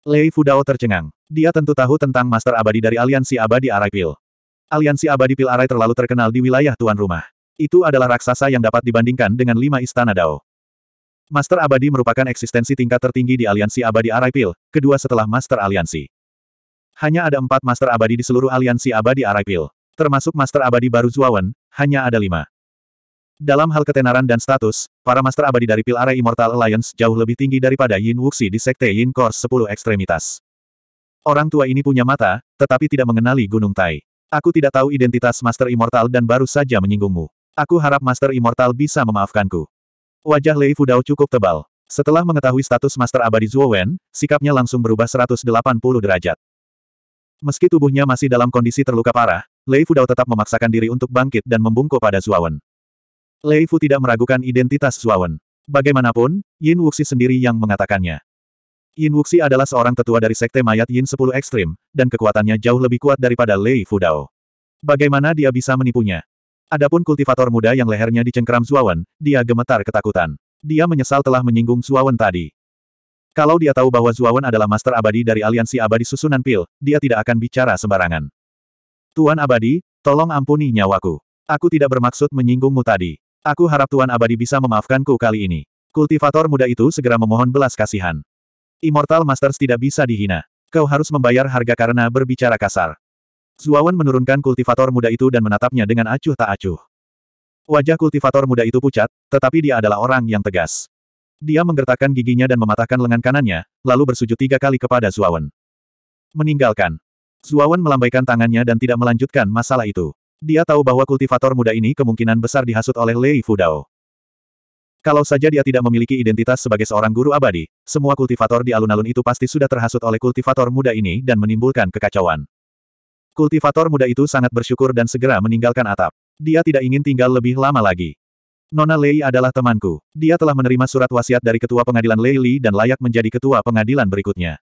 [SPEAKER 1] Lei Fudao tercengang. Dia tentu tahu tentang Master Abadi dari Aliansi Abadi Arai Pil. Aliansi Abadi Pil Arai terlalu terkenal di wilayah tuan rumah. Itu adalah raksasa yang dapat dibandingkan dengan lima istana Dao. Master Abadi merupakan eksistensi tingkat tertinggi di Aliansi Abadi Arai Pil, kedua setelah Master Aliansi. Hanya ada empat Master Abadi di seluruh Aliansi Abadi Arai Pil. Termasuk Master Abadi baru Zuawan, hanya ada lima. Dalam hal ketenaran dan status, para master abadi dari Pilar Immortal Alliance jauh lebih tinggi daripada Yin Wuxi di Sekte Yin Core 10 Ekstremitas. Orang tua ini punya mata, tetapi tidak mengenali Gunung Tai. Aku tidak tahu identitas Master Immortal dan baru saja menyinggungmu. Aku harap Master Immortal bisa memaafkanku. Wajah Lei Fudao cukup tebal. Setelah mengetahui status Master Abadi Zuo Wen, sikapnya langsung berubah 180 derajat. Meski tubuhnya masih dalam kondisi terluka parah, Lei Fudao tetap memaksakan diri untuk bangkit dan membungkuk pada Wen. Lei Fu tidak meragukan identitas Zuawan. Bagaimanapun, Yin Wuxi sendiri yang mengatakannya. Yin Wuxi adalah seorang tetua dari sekte mayat Yin 10 ekstrim, dan kekuatannya jauh lebih kuat daripada Lei Fu Dao. Bagaimana dia bisa menipunya? Adapun kultivator muda yang lehernya dicengkram Zuawan, dia gemetar ketakutan. Dia menyesal telah menyinggung Zuawan tadi. Kalau dia tahu bahwa Zuawan adalah master abadi dari aliansi abadi susunan pil, dia tidak akan bicara sembarangan. Tuan abadi, tolong ampuni nyawaku. Aku tidak bermaksud menyinggungmu tadi. Aku harap Tuan Abadi bisa memaafkanku kali ini. Kultivator muda itu segera memohon belas kasihan. Immortal Masters tidak bisa dihina. Kau harus membayar harga karena berbicara kasar. Zuawan menurunkan kultivator muda itu dan menatapnya dengan acuh tak acuh. Wajah kultivator muda itu pucat, tetapi dia adalah orang yang tegas. Dia menggertakkan giginya dan mematahkan lengan kanannya, lalu bersujud tiga kali kepada Zuawan. Meninggalkan. Zuawan melambaikan tangannya dan tidak melanjutkan masalah itu. Dia tahu bahwa kultivator muda ini kemungkinan besar dihasut oleh Lei Fudao. Kalau saja dia tidak memiliki identitas sebagai seorang guru abadi, semua kultivator di alun-alun itu pasti sudah terhasut oleh kultivator muda ini dan menimbulkan kekacauan. Kultivator muda itu sangat bersyukur dan segera meninggalkan atap. Dia tidak ingin tinggal lebih lama lagi. Nona Lei adalah temanku. Dia telah menerima surat wasiat dari ketua pengadilan Lei Li dan layak menjadi ketua pengadilan berikutnya.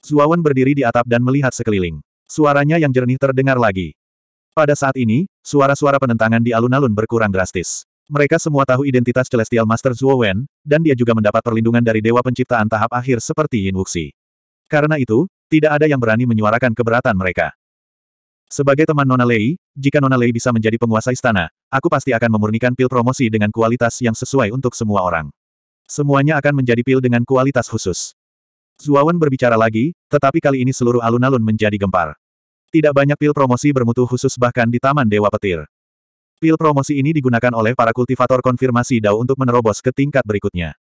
[SPEAKER 1] Zuawan berdiri di atap dan melihat sekeliling. Suaranya yang jernih terdengar lagi. Pada saat ini, suara-suara penentangan di alun-alun berkurang drastis. Mereka semua tahu identitas Celestial Master Zhuo Wen, dan dia juga mendapat perlindungan dari Dewa Penciptaan tahap akhir seperti Yin Wuxi. Karena itu, tidak ada yang berani menyuarakan keberatan mereka. Sebagai teman Nona Lei, jika Nona Lei bisa menjadi penguasa istana, aku pasti akan memurnikan pil promosi dengan kualitas yang sesuai untuk semua orang. Semuanya akan menjadi pil dengan kualitas khusus. Zuawan berbicara lagi, tetapi kali ini seluruh alun-alun menjadi gempar. Tidak banyak pil promosi bermutu khusus bahkan di Taman Dewa Petir. Pil promosi ini digunakan oleh para kultivator konfirmasi Dao untuk menerobos ke tingkat berikutnya.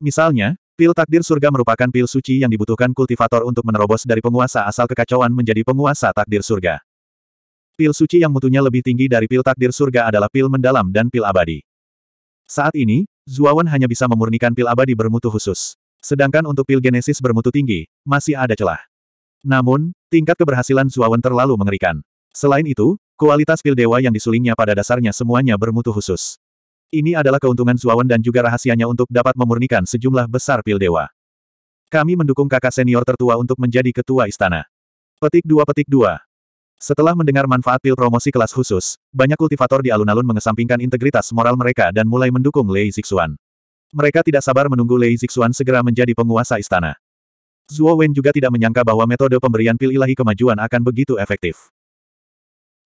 [SPEAKER 1] Misalnya, pil takdir surga merupakan pil suci yang dibutuhkan kultivator untuk menerobos dari penguasa asal kekacauan menjadi penguasa takdir surga. Pil suci yang mutunya lebih tinggi dari pil takdir surga adalah pil mendalam dan pil abadi. Saat ini, Zuawan hanya bisa memurnikan pil abadi bermutu khusus. Sedangkan untuk pil genesis bermutu tinggi, masih ada celah. Namun, Tingkat keberhasilan Zuawan terlalu mengerikan. Selain itu, kualitas pil dewa yang disulingnya pada dasarnya semuanya bermutu khusus. Ini adalah keuntungan Zuawan dan juga rahasianya untuk dapat memurnikan sejumlah besar pil dewa. Kami mendukung kakak senior tertua untuk menjadi ketua istana. Petik 2 petik 2. Setelah mendengar manfaat pil promosi kelas khusus, banyak kultivator di alun-alun mengesampingkan integritas moral mereka dan mulai mendukung Lei Zixuan. Mereka tidak sabar menunggu Lei Zixuan segera menjadi penguasa istana. Zuo Wen juga tidak menyangka bahwa metode pemberian pil ilahi kemajuan akan begitu efektif.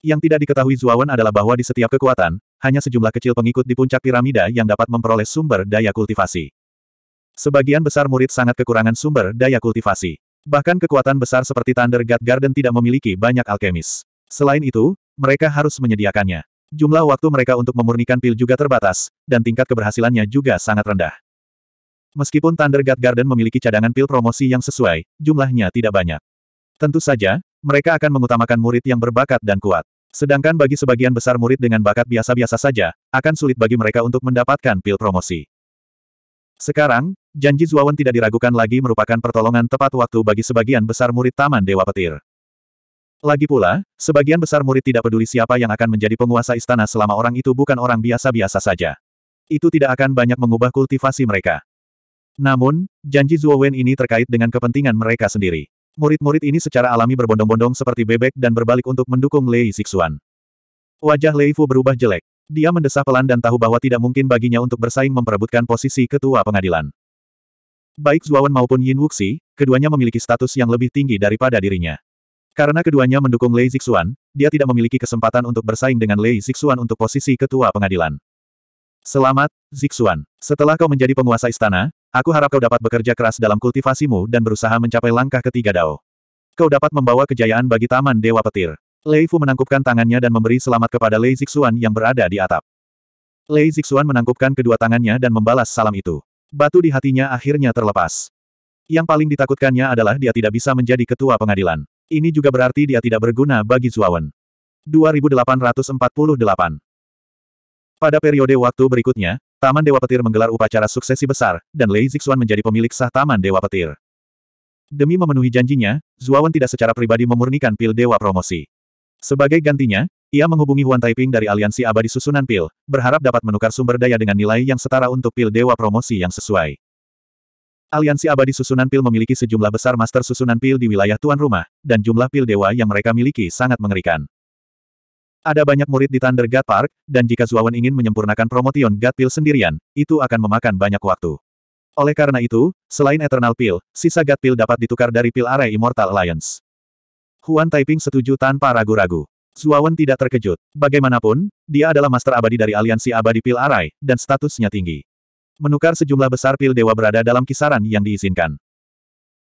[SPEAKER 1] Yang tidak diketahui Zuo Wen adalah bahwa di setiap kekuatan, hanya sejumlah kecil pengikut di puncak piramida yang dapat memperoleh sumber daya kultivasi. Sebagian besar murid sangat kekurangan sumber daya kultivasi. Bahkan kekuatan besar seperti Thunder God Garden tidak memiliki banyak alkemis. Selain itu, mereka harus menyediakannya. Jumlah waktu mereka untuk memurnikan pil juga terbatas, dan tingkat keberhasilannya juga sangat rendah. Meskipun Thunder God Garden memiliki cadangan pil promosi yang sesuai, jumlahnya tidak banyak. Tentu saja, mereka akan mengutamakan murid yang berbakat dan kuat. Sedangkan bagi sebagian besar murid dengan bakat biasa-biasa saja, akan sulit bagi mereka untuk mendapatkan pil promosi. Sekarang, janji Zuawan tidak diragukan lagi merupakan pertolongan tepat waktu bagi sebagian besar murid Taman Dewa Petir. Lagi pula, sebagian besar murid tidak peduli siapa yang akan menjadi penguasa istana selama orang itu bukan orang biasa-biasa saja. Itu tidak akan banyak mengubah kultivasi mereka. Namun, janji Wen ini terkait dengan kepentingan mereka sendiri. Murid-murid ini secara alami berbondong-bondong seperti bebek dan berbalik untuk mendukung Lei Zixuan. Wajah Lei Fu berubah jelek. Dia mendesah pelan dan tahu bahwa tidak mungkin baginya untuk bersaing memperebutkan posisi ketua pengadilan. Baik Wen maupun Yin Wuxi, keduanya memiliki status yang lebih tinggi daripada dirinya. Karena keduanya mendukung Lei Zixuan, dia tidak memiliki kesempatan untuk bersaing dengan Lei Zixuan untuk posisi ketua pengadilan. Selamat, Zixuan. Setelah kau menjadi penguasa istana, Aku harap kau dapat bekerja keras dalam kultivasimu dan berusaha mencapai langkah ketiga Dao. Kau dapat membawa kejayaan bagi Taman Dewa Petir. Lei Fu menangkupkan tangannya dan memberi selamat kepada Lei Zixuan yang berada di atap. Lei Zixuan menangkupkan kedua tangannya dan membalas salam itu. Batu di hatinya akhirnya terlepas. Yang paling ditakutkannya adalah dia tidak bisa menjadi ketua pengadilan. Ini juga berarti dia tidak berguna bagi Zuawan. 2848 Pada periode waktu berikutnya, Taman Dewa Petir menggelar upacara suksesi besar, dan Lei Zixuan menjadi pemilik sah Taman Dewa Petir. Demi memenuhi janjinya, Zuawan tidak secara pribadi memurnikan pil Dewa Promosi. Sebagai gantinya, ia menghubungi Huan Taiping dari Aliansi Abadi Susunan Pil, berharap dapat menukar sumber daya dengan nilai yang setara untuk pil Dewa Promosi yang sesuai. Aliansi Abadi Susunan Pil memiliki sejumlah besar master susunan pil di wilayah tuan rumah, dan jumlah pil dewa yang mereka miliki sangat mengerikan. Ada banyak murid di Thunder God Park, dan jika Zuawan ingin menyempurnakan promotion God Pill sendirian, itu akan memakan banyak waktu. Oleh karena itu, selain Eternal Pill, sisa God Pill dapat ditukar dari Pill Array Immortal Alliance. Huan Taiping setuju tanpa ragu-ragu. Zuawan tidak terkejut. Bagaimanapun, dia adalah master abadi dari aliansi abadi Pil Arai, dan statusnya tinggi. Menukar sejumlah besar pil dewa berada dalam kisaran yang diizinkan.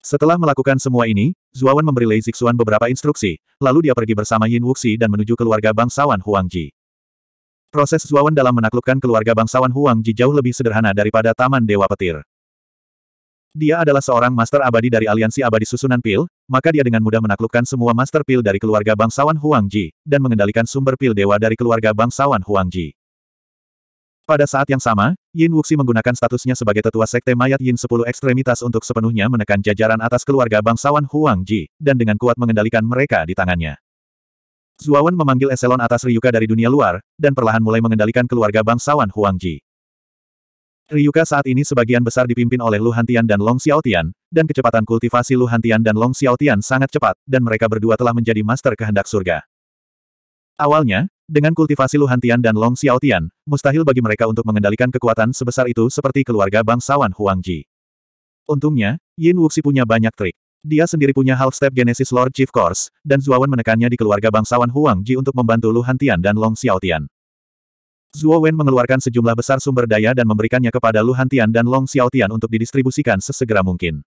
[SPEAKER 1] Setelah melakukan semua ini, Zuawan memberi Lei Zixuan beberapa instruksi, lalu dia pergi bersama Yin Wuxi dan menuju keluarga bangsawan Ji. Proses Zuawan dalam menaklukkan keluarga bangsawan Ji jauh lebih sederhana daripada Taman Dewa Petir. Dia adalah seorang master abadi dari aliansi abadi susunan pil, maka dia dengan mudah menaklukkan semua master pil dari keluarga bangsawan Ji dan mengendalikan sumber pil dewa dari keluarga bangsawan Ji. Pada saat yang sama, Yin Wuxi menggunakan statusnya sebagai tetua sekte mayat Yin 10 ekstremitas untuk sepenuhnya menekan jajaran atas keluarga bangsawan Huang Ji, dan dengan kuat mengendalikan mereka di tangannya. Zuawan memanggil eselon atas Ryuka dari dunia luar, dan perlahan mulai mengendalikan keluarga bangsawan Huang Ji. Ryuka saat ini sebagian besar dipimpin oleh Lu Hantian dan Long Xiaotian, dan kecepatan kultivasi Lu Hantian dan Long Xiaotian sangat cepat, dan mereka berdua telah menjadi master kehendak surga. Awalnya, dengan kultivasi Luhantian dan Long Xiaotian, mustahil bagi mereka untuk mengendalikan kekuatan sebesar itu seperti keluarga bangsawan Huangji. Untungnya, Yin Wuxi punya banyak trik. Dia sendiri punya half-step Genesis Lord Chief Course, dan Zuowen menekannya di keluarga bangsawan Huangji untuk membantu Luhantian dan Long Xiaotian. Zuowen mengeluarkan sejumlah besar sumber daya dan memberikannya kepada Luhantian dan Long Xiaotian untuk didistribusikan sesegera mungkin.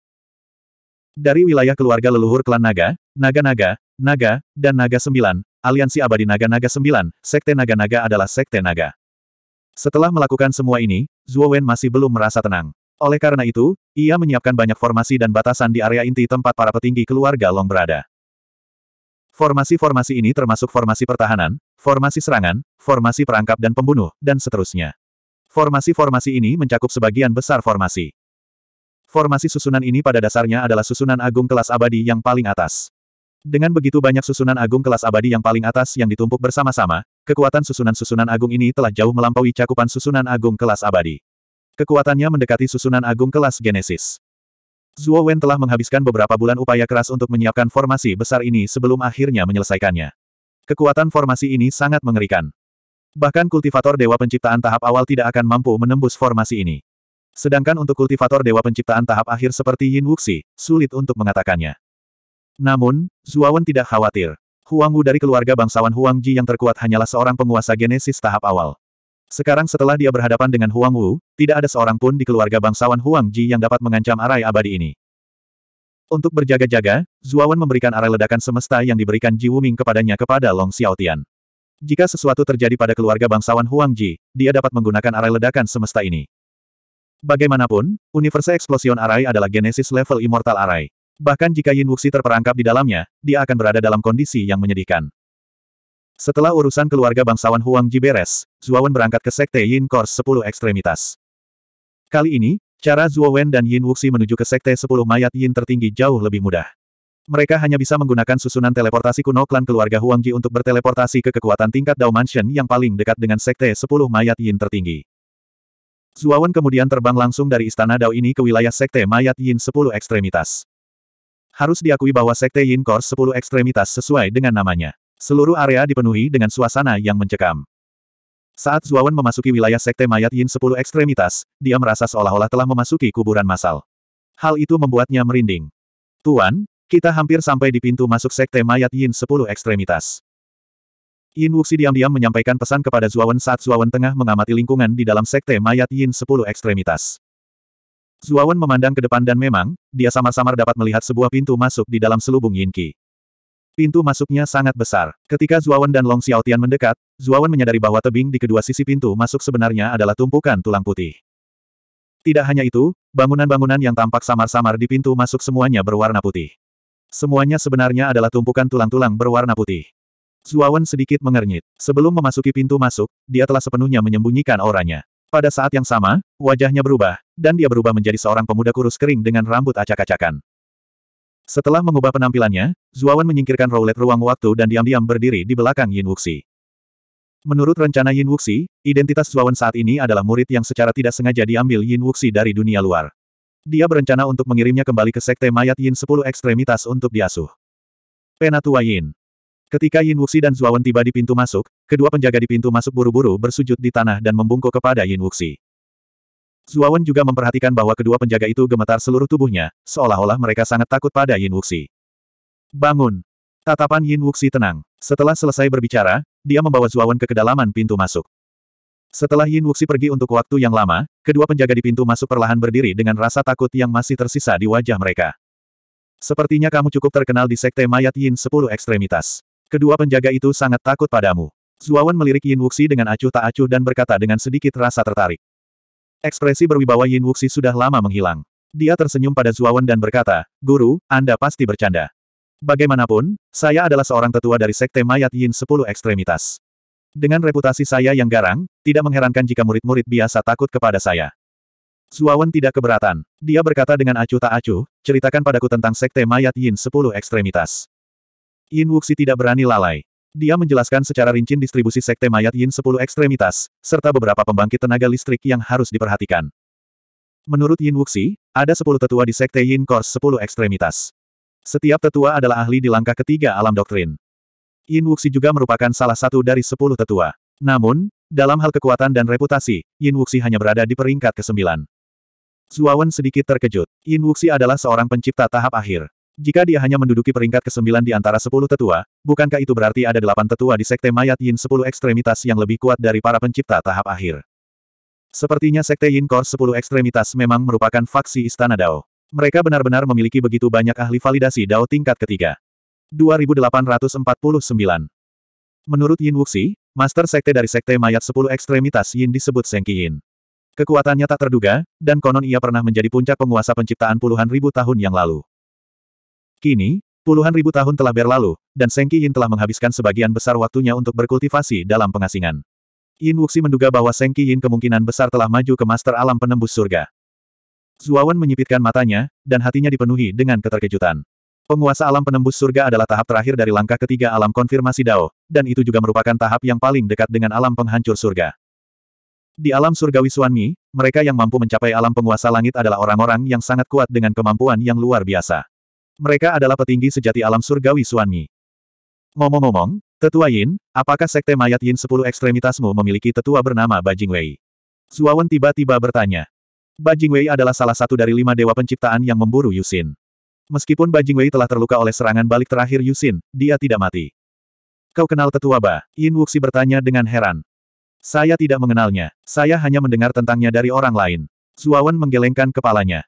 [SPEAKER 1] Dari wilayah keluarga leluhur klan Naga, Naga-Naga, Naga, dan Naga Sembilan, Aliansi Abadi Naga-Naga 9, Sekte Naga-Naga adalah Sekte Naga. Setelah melakukan semua ini, Zhuo Wen masih belum merasa tenang. Oleh karena itu, ia menyiapkan banyak formasi dan batasan di area inti tempat para petinggi keluarga Long berada. Formasi-formasi ini termasuk formasi pertahanan, formasi serangan, formasi perangkap dan pembunuh, dan seterusnya. Formasi-formasi ini mencakup sebagian besar formasi. Formasi susunan ini pada dasarnya adalah susunan agung kelas abadi yang paling atas. Dengan begitu banyak susunan agung kelas abadi yang paling atas yang ditumpuk bersama-sama, kekuatan susunan-susunan agung ini telah jauh melampaui cakupan susunan agung kelas abadi. Kekuatannya mendekati susunan agung kelas Genesis. Zuo Wen telah menghabiskan beberapa bulan upaya keras untuk menyiapkan formasi besar ini sebelum akhirnya menyelesaikannya. Kekuatan formasi ini sangat mengerikan. Bahkan kultivator Dewa Penciptaan tahap awal tidak akan mampu menembus formasi ini. Sedangkan untuk kultivator Dewa Penciptaan tahap akhir seperti Yin Wuxi, sulit untuk mengatakannya. Namun, Zuawan tidak khawatir. Huang Wu dari keluarga bangsawan Huang Ji yang terkuat hanyalah seorang penguasa genesis tahap awal. Sekarang setelah dia berhadapan dengan Huang Wu, tidak ada seorang pun di keluarga bangsawan Huang Ji yang dapat mengancam arai abadi ini. Untuk berjaga-jaga, Zuawan memberikan arai ledakan semesta yang diberikan Ji Wuming kepadanya kepada Long Xiaotian. Jika sesuatu terjadi pada keluarga bangsawan Huang Ji, dia dapat menggunakan arai ledakan semesta ini. Bagaimanapun, Universe Explosion Arai adalah genesis level immortal arai. Bahkan jika Yin Wuxi terperangkap di dalamnya, dia akan berada dalam kondisi yang menyedihkan. Setelah urusan keluarga bangsawan Huang Ji beres, Zuowen berangkat ke Sekte Yin Kors 10 Ekstremitas. Kali ini, cara Zuowen dan Yin Wuxi menuju ke Sekte 10 Mayat Yin tertinggi jauh lebih mudah. Mereka hanya bisa menggunakan susunan teleportasi kuno klan keluarga Huang Ji untuk berteleportasi ke kekuatan tingkat Dao Mansion yang paling dekat dengan Sekte 10 Mayat Yin tertinggi. Zuowen kemudian terbang langsung dari Istana Dao ini ke wilayah Sekte Mayat Yin 10 Ekstremitas. Harus diakui bahwa Sekte Yin Kors 10 ekstremitas sesuai dengan namanya. Seluruh area dipenuhi dengan suasana yang mencekam. Saat Zuawan memasuki wilayah Sekte Mayat Yin 10 ekstremitas, dia merasa seolah-olah telah memasuki kuburan massal. Hal itu membuatnya merinding. Tuan, kita hampir sampai di pintu masuk Sekte Mayat Yin 10 ekstremitas. Yin Wuxi diam-diam menyampaikan pesan kepada Zuawan saat Zuawan tengah mengamati lingkungan di dalam Sekte Mayat Yin 10 ekstremitas. Zuawan memandang ke depan dan memang, dia samar-samar dapat melihat sebuah pintu masuk di dalam selubung Yinqi. Pintu masuknya sangat besar. Ketika Zuawan dan Long Xiaotian mendekat, Zuawan menyadari bahwa tebing di kedua sisi pintu masuk sebenarnya adalah tumpukan tulang putih. Tidak hanya itu, bangunan-bangunan yang tampak samar-samar di pintu masuk semuanya berwarna putih. Semuanya sebenarnya adalah tumpukan tulang-tulang berwarna putih. Zuawan sedikit mengernyit. Sebelum memasuki pintu masuk, dia telah sepenuhnya menyembunyikan auranya. Pada saat yang sama, wajahnya berubah, dan dia berubah menjadi seorang pemuda kurus kering dengan rambut acak-acakan. Setelah mengubah penampilannya, Zuawan menyingkirkan roulette ruang waktu dan diam-diam berdiri di belakang Yin Wuxi. Menurut rencana Yin Wuxi, identitas Zuawan saat ini adalah murid yang secara tidak sengaja diambil Yin Wuxi dari dunia luar. Dia berencana untuk mengirimnya kembali ke Sekte Mayat Yin 10 Ekstremitas untuk diasuh. Penatua Yin Ketika Yin Wuxi dan Zuawan tiba di pintu masuk, kedua penjaga di pintu masuk buru-buru bersujud di tanah dan membungkuk kepada Yin Wuxi. Zuawan juga memperhatikan bahwa kedua penjaga itu gemetar seluruh tubuhnya, seolah-olah mereka sangat takut pada Yin Wuxi. Bangun! Tatapan Yin Wuxi tenang. Setelah selesai berbicara, dia membawa Zuawan ke kedalaman pintu masuk. Setelah Yin Wuxi pergi untuk waktu yang lama, kedua penjaga di pintu masuk perlahan berdiri dengan rasa takut yang masih tersisa di wajah mereka. Sepertinya kamu cukup terkenal di Sekte Mayat Yin 10 Ekstremitas. Kedua penjaga itu sangat takut padamu. Zuawan melirik Yin Wuxi dengan acuh tak acuh dan berkata dengan sedikit rasa tertarik. Ekspresi berwibawa Yin Wuxi sudah lama menghilang. Dia tersenyum pada Zuawan dan berkata, Guru, Anda pasti bercanda. Bagaimanapun, saya adalah seorang tetua dari Sekte Mayat Yin 10 Ekstremitas. Dengan reputasi saya yang garang, tidak mengherankan jika murid-murid biasa takut kepada saya. Zuawan tidak keberatan. Dia berkata dengan acuh tak acuh, ceritakan padaku tentang Sekte Mayat Yin 10 Ekstremitas. Yin Wuxi tidak berani lalai. Dia menjelaskan secara rincin distribusi sekte mayat Yin 10 ekstremitas, serta beberapa pembangkit tenaga listrik yang harus diperhatikan. Menurut Yin Wuxi, ada 10 tetua di sekte Yin Kors 10 ekstremitas. Setiap tetua adalah ahli di langkah ketiga alam doktrin. Yin Wuxi juga merupakan salah satu dari 10 tetua. Namun, dalam hal kekuatan dan reputasi, Yin Wuxi hanya berada di peringkat ke-9. Zuawan sedikit terkejut. Yin Wuxi adalah seorang pencipta tahap akhir. Jika dia hanya menduduki peringkat ke-9 di antara 10 tetua, bukankah itu berarti ada 8 tetua di sekte mayat Yin 10 ekstremitas yang lebih kuat dari para pencipta tahap akhir? Sepertinya sekte Yin Core 10 ekstremitas memang merupakan faksi Istana Dao. Mereka benar-benar memiliki begitu banyak ahli validasi Dao tingkat ketiga. 2849 Menurut Yin Wuxi, Master Sekte dari Sekte Mayat 10 Ekstremitas Yin disebut Sengki Yin. Kekuatannya tak terduga, dan konon ia pernah menjadi puncak penguasa penciptaan puluhan ribu tahun yang lalu. Kini, puluhan ribu tahun telah berlalu, dan Seng Yin telah menghabiskan sebagian besar waktunya untuk berkultivasi dalam pengasingan. Yin Wuxi menduga bahwa Seng Yin kemungkinan besar telah maju ke master alam penembus surga. Zuawan menyipitkan matanya, dan hatinya dipenuhi dengan keterkejutan. Penguasa alam penembus surga adalah tahap terakhir dari langkah ketiga alam konfirmasi Dao, dan itu juga merupakan tahap yang paling dekat dengan alam penghancur surga. Di alam surgawi Wisuanmi, mereka yang mampu mencapai alam penguasa langit adalah orang-orang yang sangat kuat dengan kemampuan yang luar biasa mereka adalah petinggi sejati alam surgawi Suanmi. Ngomong-ngomong, Tetua Yin, apakah sekte mayat Yin sepuluh ekstremitasmu memiliki tetua bernama Bajing Wei? Zuawan tiba-tiba bertanya. Bajing Wei adalah salah satu dari lima dewa penciptaan yang memburu Yusin. Meskipun Bajing Wei telah terluka oleh serangan balik terakhir Yusin, dia tidak mati. Kau kenal tetua Ba? Yin Wuxi bertanya dengan heran. Saya tidak mengenalnya. Saya hanya mendengar tentangnya dari orang lain. Zuawan menggelengkan kepalanya.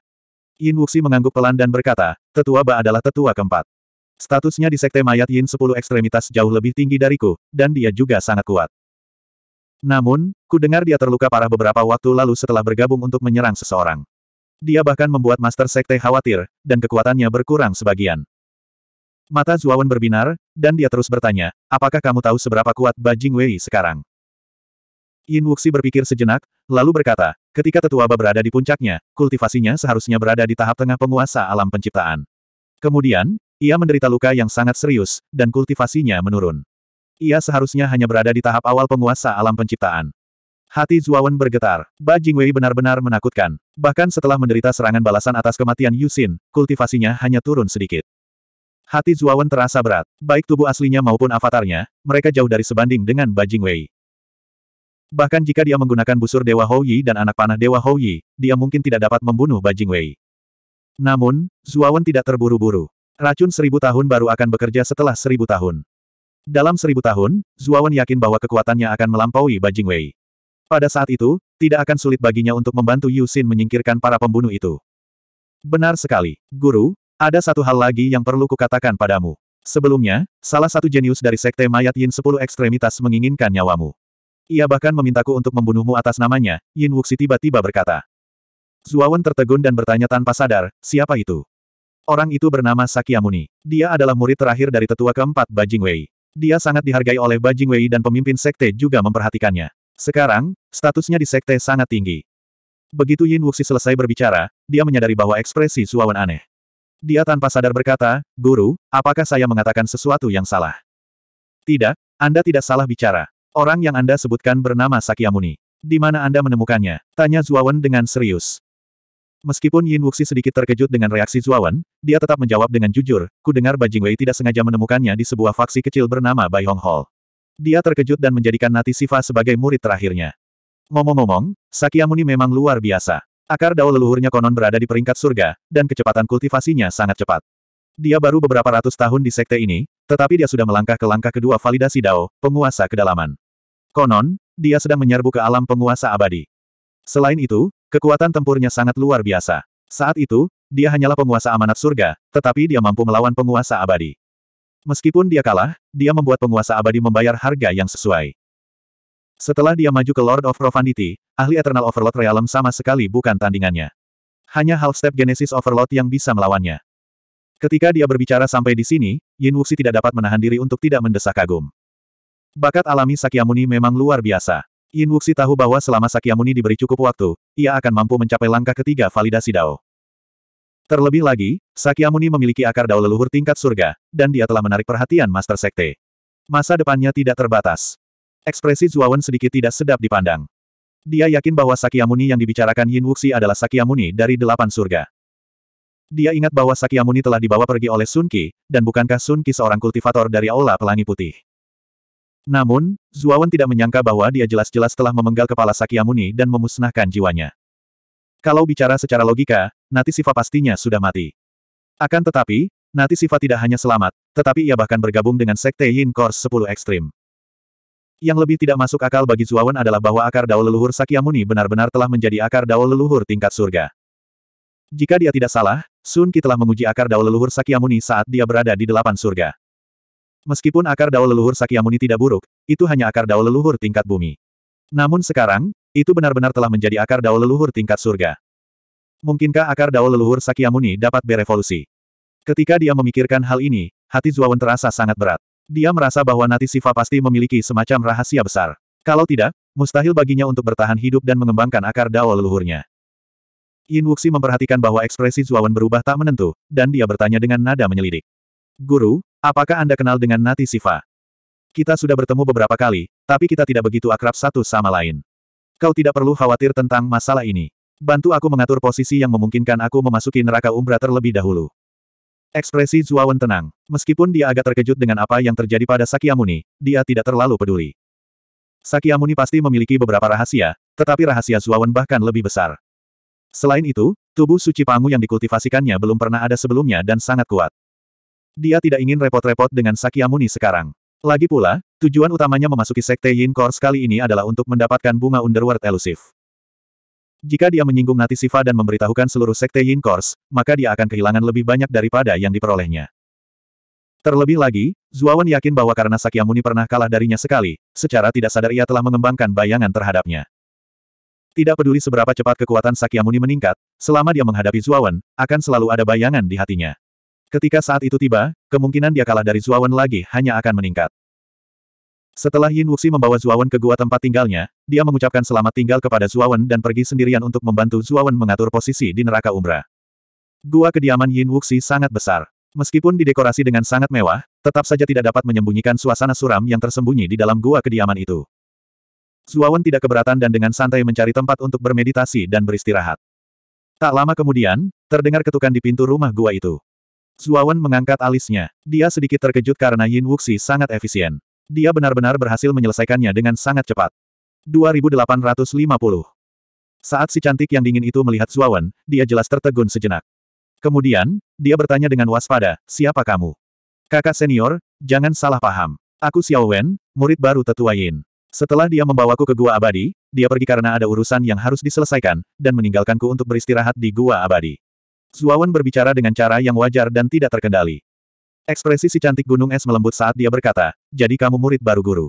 [SPEAKER 1] Yin Wuxi mengangguk pelan dan berkata, tetua Ba adalah tetua keempat. Statusnya di Sekte Mayat Yin 10 ekstremitas jauh lebih tinggi dariku, dan dia juga sangat kuat. Namun, ku dengar dia terluka parah beberapa waktu lalu setelah bergabung untuk menyerang seseorang. Dia bahkan membuat Master Sekte khawatir, dan kekuatannya berkurang sebagian. Mata Zuawan berbinar, dan dia terus bertanya, apakah kamu tahu seberapa kuat Bajing Wei sekarang? Yin Wuxi berpikir sejenak, lalu berkata, ketika tetua Ba berada di puncaknya, kultivasinya seharusnya berada di tahap tengah penguasa alam penciptaan. Kemudian, ia menderita luka yang sangat serius, dan kultivasinya menurun. Ia seharusnya hanya berada di tahap awal penguasa alam penciptaan. Hati Zuawan bergetar. Ba Jingwei benar-benar menakutkan. Bahkan setelah menderita serangan balasan atas kematian Yusin, kultivasinya hanya turun sedikit. Hati Zuawan terasa berat. Baik tubuh aslinya maupun avatarnya, mereka jauh dari sebanding dengan Ba Jingwei. Bahkan jika dia menggunakan busur Dewa Houyi dan anak panah Dewa Houyi, dia mungkin tidak dapat membunuh Bajing Wei. Namun, Zuawan tidak terburu-buru. Racun seribu tahun baru akan bekerja setelah seribu tahun. Dalam seribu tahun, Zuawan yakin bahwa kekuatannya akan melampaui Bajing Wei. Pada saat itu, tidak akan sulit baginya untuk membantu Yusin menyingkirkan para pembunuh itu. Benar sekali, Guru, ada satu hal lagi yang perlu kukatakan padamu. Sebelumnya, salah satu jenius dari Sekte Mayat Yin Sepuluh Ekstremitas menginginkan nyawamu. Ia bahkan memintaku untuk membunuhmu atas namanya, Yin Wuxi tiba-tiba berkata. Zuawan tertegun dan bertanya tanpa sadar, siapa itu? Orang itu bernama Sakyamuni. Dia adalah murid terakhir dari tetua keempat Bajing Wei. Dia sangat dihargai oleh Bajing Wei dan pemimpin sekte juga memperhatikannya. Sekarang, statusnya di sekte sangat tinggi. Begitu Yin Wuxi selesai berbicara, dia menyadari bahwa ekspresi Zuawan aneh. Dia tanpa sadar berkata, Guru, apakah saya mengatakan sesuatu yang salah? Tidak, Anda tidak salah bicara. Orang yang Anda sebutkan bernama Sakyamuni. Di mana Anda menemukannya? Tanya Zuawan dengan serius. Meskipun Yin Wuxi sedikit terkejut dengan reaksi Zuawan, dia tetap menjawab dengan jujur, ku dengar Bajing Wei tidak sengaja menemukannya di sebuah faksi kecil bernama Bai Hong Hall. Dia terkejut dan menjadikan Nati Siva sebagai murid terakhirnya. Ngomong-ngomong, Sakyamuni memang luar biasa. Akar dao leluhurnya konon berada di peringkat surga, dan kecepatan kultivasinya sangat cepat. Dia baru beberapa ratus tahun di sekte ini, tetapi dia sudah melangkah ke langkah kedua validasi dao, penguasa kedalaman. Konon, dia sedang menyerbu ke alam penguasa abadi. Selain itu, kekuatan tempurnya sangat luar biasa. Saat itu, dia hanyalah penguasa amanat surga, tetapi dia mampu melawan penguasa abadi. Meskipun dia kalah, dia membuat penguasa abadi membayar harga yang sesuai. Setelah dia maju ke Lord of Profundity, ahli Eternal Overlord Realm sama sekali bukan tandingannya. Hanya half-step Genesis Overlord yang bisa melawannya. Ketika dia berbicara sampai di sini, Yin Wuxi tidak dapat menahan diri untuk tidak mendesak kagum. Bakat alami Sakyamuni memang luar biasa. Yin Wuxi tahu bahwa selama Sakyamuni diberi cukup waktu, ia akan mampu mencapai langkah ketiga validasi Dao. Terlebih lagi, Sakyamuni memiliki akar Dao leluhur tingkat surga, dan dia telah menarik perhatian Master Sekte. Masa depannya tidak terbatas. Ekspresi Zuawan sedikit tidak sedap dipandang. Dia yakin bahwa Sakyamuni yang dibicarakan Yin Wuxi adalah Sakyamuni dari delapan surga. Dia ingat bahwa Sakyamuni telah dibawa pergi oleh Sun Qi, dan bukankah Sun Qi seorang kultivator dari Aula Pelangi Putih? Namun, Zuawan tidak menyangka bahwa dia jelas-jelas telah memenggal kepala Sakyamuni dan memusnahkan jiwanya. Kalau bicara secara logika, Nati Siva pastinya sudah mati. Akan tetapi, Nati Siva tidak hanya selamat, tetapi ia bahkan bergabung dengan Sekte Yin Kors 10 Ekstrim. Yang lebih tidak masuk akal bagi Zuawan adalah bahwa akar dao leluhur Sakyamuni benar-benar telah menjadi akar dao leluhur tingkat surga. Jika dia tidak salah, Sun Qi telah menguji akar dao leluhur Sakyamuni saat dia berada di delapan surga. Meskipun akar dao leluhur Sakyamuni tidak buruk, itu hanya akar dao leluhur tingkat bumi. Namun sekarang, itu benar-benar telah menjadi akar dao leluhur tingkat surga. Mungkinkah akar dao leluhur Sakyamuni dapat berevolusi? Ketika dia memikirkan hal ini, hati Zuawan terasa sangat berat. Dia merasa bahwa Nati Siva pasti memiliki semacam rahasia besar. Kalau tidak, mustahil baginya untuk bertahan hidup dan mengembangkan akar dao leluhurnya. Yin Wuxi memperhatikan bahwa ekspresi Zuawan berubah tak menentu, dan dia bertanya dengan nada menyelidik. Guru, Apakah Anda kenal dengan Nati Siva? Kita sudah bertemu beberapa kali, tapi kita tidak begitu akrab satu sama lain. Kau tidak perlu khawatir tentang masalah ini. Bantu aku mengatur posisi yang memungkinkan aku memasuki neraka umbra terlebih dahulu. Ekspresi Zuawan tenang. Meskipun dia agak terkejut dengan apa yang terjadi pada Sakyamuni, dia tidak terlalu peduli. Sakyamuni pasti memiliki beberapa rahasia, tetapi rahasia Zuawan bahkan lebih besar. Selain itu, tubuh suci Pangu yang dikultivasikannya belum pernah ada sebelumnya dan sangat kuat. Dia tidak ingin repot-repot dengan Sakyamuni sekarang. Lagi pula, tujuan utamanya memasuki Sekte Yin Core sekali ini adalah untuk mendapatkan bunga Underworld elusif. Jika dia menyinggung Nati Siva dan memberitahukan seluruh Sekte Yin Core, maka dia akan kehilangan lebih banyak daripada yang diperolehnya. Terlebih lagi, Zuawan yakin bahwa karena Sakyamuni pernah kalah darinya sekali, secara tidak sadar ia telah mengembangkan bayangan terhadapnya. Tidak peduli seberapa cepat kekuatan Sakyamuni meningkat, selama dia menghadapi Zuawan, akan selalu ada bayangan di hatinya. Ketika saat itu tiba, kemungkinan dia kalah dari Zuawan lagi hanya akan meningkat. Setelah Yin Wuxi membawa Zuawan ke gua tempat tinggalnya, dia mengucapkan selamat tinggal kepada Zuawan dan pergi sendirian untuk membantu Zuawan mengatur posisi di neraka umrah. Gua kediaman Yin Wuxi sangat besar. Meskipun didekorasi dengan sangat mewah, tetap saja tidak dapat menyembunyikan suasana suram yang tersembunyi di dalam gua kediaman itu. Zuawan tidak keberatan dan dengan santai mencari tempat untuk bermeditasi dan beristirahat. Tak lama kemudian, terdengar ketukan di pintu rumah gua itu. Zuawan mengangkat alisnya. Dia sedikit terkejut karena Yin Wuxi sangat efisien. Dia benar-benar berhasil menyelesaikannya dengan sangat cepat. 2850 Saat si cantik yang dingin itu melihat Zuawan, dia jelas tertegun sejenak. Kemudian, dia bertanya dengan waspada, siapa kamu? Kakak senior, jangan salah paham. Aku Xiao Wen, murid baru tetua Yin. Setelah dia membawaku ke Gua Abadi, dia pergi karena ada urusan yang harus diselesaikan, dan meninggalkanku untuk beristirahat di Gua Abadi. Zuawan berbicara dengan cara yang wajar dan tidak terkendali. Ekspresi si cantik gunung es melembut saat dia berkata, jadi kamu murid baru guru.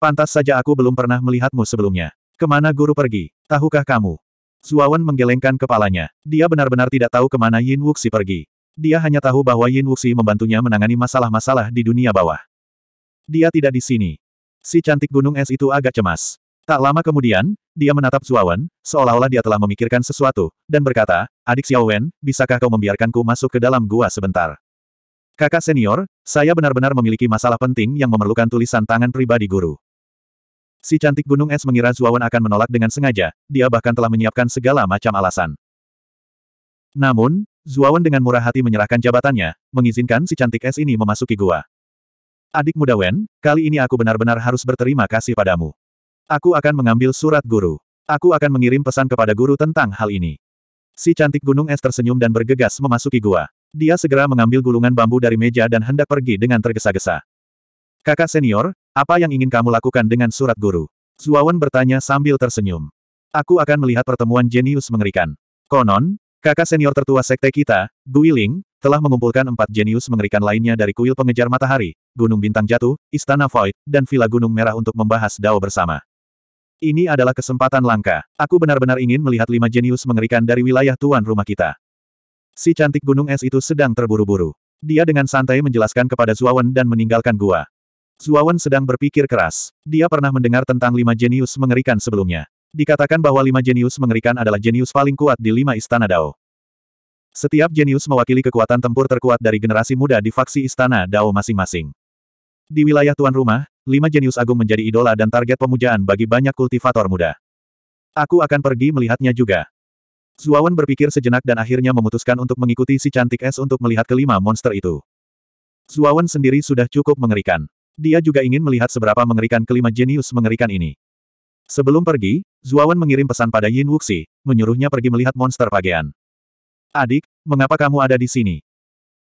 [SPEAKER 1] Pantas saja aku belum pernah melihatmu sebelumnya. Kemana guru pergi? Tahukah kamu? Zuawan menggelengkan kepalanya. Dia benar-benar tidak tahu kemana Yin Wuxi pergi. Dia hanya tahu bahwa Yin Wuxi membantunya menangani masalah-masalah di dunia bawah. Dia tidak di sini. Si cantik gunung es itu agak cemas. Tak lama kemudian, dia menatap Zuawan, seolah-olah dia telah memikirkan sesuatu, dan berkata, Adik Xiao Wen, bisakah kau membiarkanku masuk ke dalam gua sebentar? Kakak senior, saya benar-benar memiliki masalah penting yang memerlukan tulisan tangan pribadi guru. Si cantik gunung es mengira Zuawan akan menolak dengan sengaja, dia bahkan telah menyiapkan segala macam alasan. Namun, Zuawan dengan murah hati menyerahkan jabatannya, mengizinkan si cantik es ini memasuki gua. Adik muda Wen, kali ini aku benar-benar harus berterima kasih padamu. Aku akan mengambil surat guru. Aku akan mengirim pesan kepada guru tentang hal ini. Si cantik gunung es tersenyum dan bergegas memasuki gua. Dia segera mengambil gulungan bambu dari meja dan hendak pergi dengan tergesa-gesa. Kakak senior, apa yang ingin kamu lakukan dengan surat guru? Zuawan bertanya sambil tersenyum. Aku akan melihat pertemuan jenius mengerikan. Konon, kakak senior tertua sekte kita, Guiling, telah mengumpulkan empat jenius mengerikan lainnya dari kuil pengejar matahari, Gunung Bintang Jatuh, Istana Void, dan Villa Gunung Merah untuk membahas Dao bersama. Ini adalah kesempatan langka. Aku benar-benar ingin melihat lima jenius mengerikan dari wilayah tuan rumah kita. Si cantik gunung es itu sedang terburu-buru. Dia dengan santai menjelaskan kepada Zuawan dan meninggalkan gua. Zuawan sedang berpikir keras. Dia pernah mendengar tentang lima jenius mengerikan sebelumnya. Dikatakan bahwa lima jenius mengerikan adalah jenius paling kuat di lima istana Dao. Setiap jenius mewakili kekuatan tempur terkuat dari generasi muda di faksi istana Dao masing-masing. Di wilayah tuan rumah, lima jenius agung menjadi idola dan target pemujaan bagi banyak kultivator muda. Aku akan pergi melihatnya juga. Zuawan berpikir sejenak dan akhirnya memutuskan untuk mengikuti si cantik es untuk melihat kelima monster itu. Zuawan sendiri sudah cukup mengerikan. Dia juga ingin melihat seberapa mengerikan kelima jenius mengerikan ini. Sebelum pergi, Zuawan mengirim pesan pada Yin Wuxi, menyuruhnya pergi melihat monster pagean. Adik, mengapa kamu ada di sini?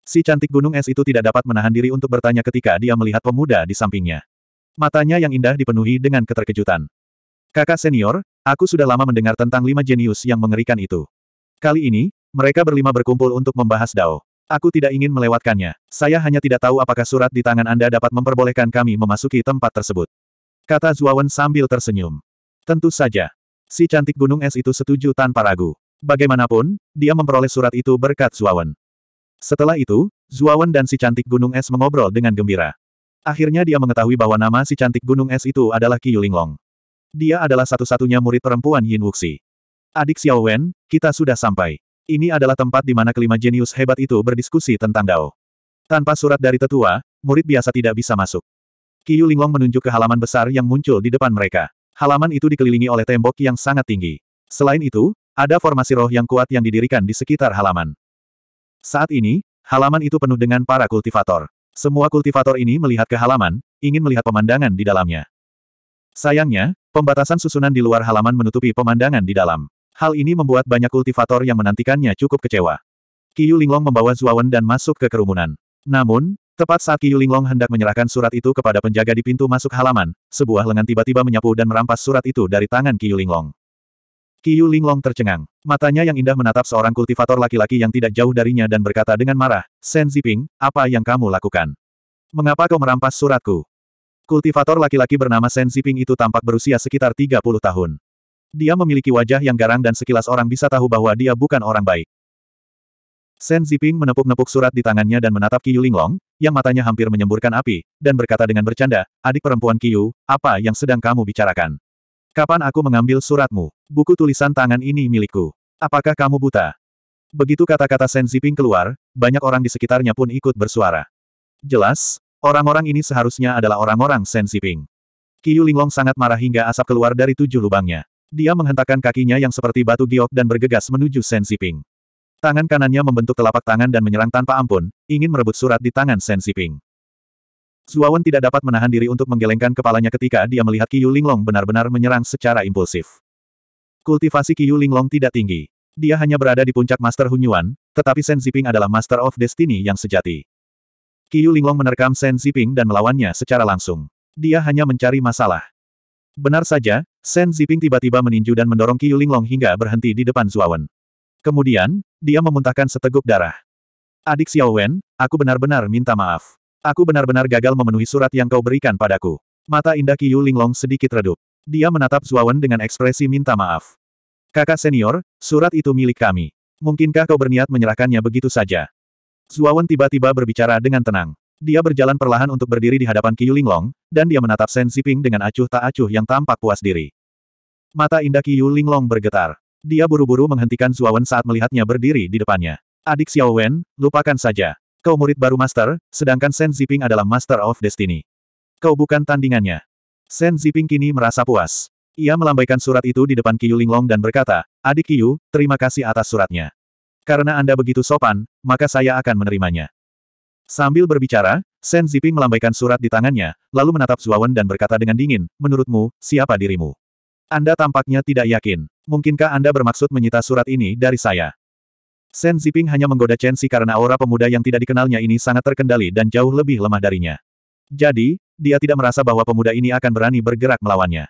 [SPEAKER 1] Si cantik gunung es itu tidak dapat menahan diri untuk bertanya ketika dia melihat pemuda di sampingnya. Matanya yang indah dipenuhi dengan keterkejutan. Kakak senior, aku sudah lama mendengar tentang lima jenius yang mengerikan itu. Kali ini, mereka berlima berkumpul untuk membahas Dao. Aku tidak ingin melewatkannya. Saya hanya tidak tahu apakah surat di tangan Anda dapat memperbolehkan kami memasuki tempat tersebut. Kata Zuawan sambil tersenyum. Tentu saja. Si cantik gunung es itu setuju tanpa ragu. Bagaimanapun, dia memperoleh surat itu berkat Zuawan. Setelah itu, Zuawan dan si cantik gunung es mengobrol dengan gembira. Akhirnya dia mengetahui bahwa nama si cantik gunung es itu adalah Qiu Linglong. Dia adalah satu-satunya murid perempuan Yin Wuxi. Adik Xiao Wen, kita sudah sampai. Ini adalah tempat di mana kelima jenius hebat itu berdiskusi tentang Dao. Tanpa surat dari tetua, murid biasa tidak bisa masuk. Qiu Linglong menunjuk ke halaman besar yang muncul di depan mereka. Halaman itu dikelilingi oleh tembok yang sangat tinggi. Selain itu, ada formasi roh yang kuat yang didirikan di sekitar halaman. Saat ini, halaman itu penuh dengan para kultivator. Semua kultivator ini melihat ke halaman, ingin melihat pemandangan di dalamnya. Sayangnya, pembatasan susunan di luar halaman menutupi pemandangan di dalam. Hal ini membuat banyak kultivator yang menantikannya cukup kecewa. Qiyu Linglong membawa Zuawan dan masuk ke kerumunan. Namun, tepat saat Qiyu Linglong hendak menyerahkan surat itu kepada penjaga di pintu masuk halaman, sebuah lengan tiba-tiba menyapu dan merampas surat itu dari tangan Qiyu Linglong. Yu Linglong tercengang. Matanya yang indah menatap seorang kultivator laki-laki yang tidak jauh darinya dan berkata dengan marah, Shen Ziping, apa yang kamu lakukan? Mengapa kau merampas suratku? Kultivator laki-laki bernama Shen Ziping itu tampak berusia sekitar 30 tahun. Dia memiliki wajah yang garang dan sekilas orang bisa tahu bahwa dia bukan orang baik. Shen Ziping menepuk-nepuk surat di tangannya dan menatap Yu Linglong, yang matanya hampir menyemburkan api, dan berkata dengan bercanda, adik perempuan Yu, apa yang sedang kamu bicarakan? Kapan aku mengambil suratmu? Buku tulisan tangan ini milikku. Apakah kamu buta? Begitu kata-kata Sen Ziping keluar, banyak orang di sekitarnya pun ikut bersuara. Jelas, orang-orang ini seharusnya adalah orang-orang Sen Ziping. Qiyu Linglong sangat marah hingga asap keluar dari tujuh lubangnya. Dia menghentakkan kakinya yang seperti batu giok dan bergegas menuju Sen Ziping. Tangan kanannya membentuk telapak tangan dan menyerang tanpa ampun, ingin merebut surat di tangan Sen Ziping. Suawan tidak dapat menahan diri untuk menggelengkan kepalanya ketika dia melihat Qiyu Linglong benar-benar menyerang secara impulsif. Kultivasi Qiyu Linglong tidak tinggi. Dia hanya berada di puncak Master Hunyuan, tetapi Shen Ziping adalah Master of Destiny yang sejati. Qiyu Linglong menerkam Shen Ziping dan melawannya secara langsung. Dia hanya mencari masalah. Benar saja, Shen Ziping tiba-tiba meninju dan mendorong Qiyu Linglong hingga berhenti di depan Zuawan. Kemudian, dia memuntahkan seteguk darah. Adik Xiao Wen, aku benar-benar minta maaf. Aku benar-benar gagal memenuhi surat yang kau berikan padaku. Mata indah Qiyu Linglong sedikit redup. Dia menatap Zuawan dengan ekspresi minta maaf. Kakak senior, surat itu milik kami. Mungkinkah kau berniat menyerahkannya begitu saja? Zuawan tiba-tiba berbicara dengan tenang. Dia berjalan perlahan untuk berdiri di hadapan Qiyu Linglong, dan dia menatap Shen Ziping dengan acuh tak acuh yang tampak puas diri. Mata indah Qiyu Linglong bergetar. Dia buru-buru menghentikan Zuawan saat melihatnya berdiri di depannya. Adik Xiao Wen, lupakan saja. Kau murid baru Master, sedangkan Shen Ziping adalah Master of Destiny. Kau bukan tandingannya. Shen Ziping kini merasa puas. Ia melambaikan surat itu di depan Qiu Linglong dan berkata, Adik Qiu, terima kasih atas suratnya. Karena Anda begitu sopan, maka saya akan menerimanya. Sambil berbicara, Shen Ziping melambaikan surat di tangannya, lalu menatap Zuawan dan berkata dengan dingin, menurutmu, siapa dirimu? Anda tampaknya tidak yakin. Mungkinkah Anda bermaksud menyita surat ini dari saya? Shen Ziping hanya menggoda Chen Xi karena aura pemuda yang tidak dikenalnya ini sangat terkendali dan jauh lebih lemah darinya. Jadi, dia tidak merasa bahwa pemuda ini akan berani bergerak melawannya.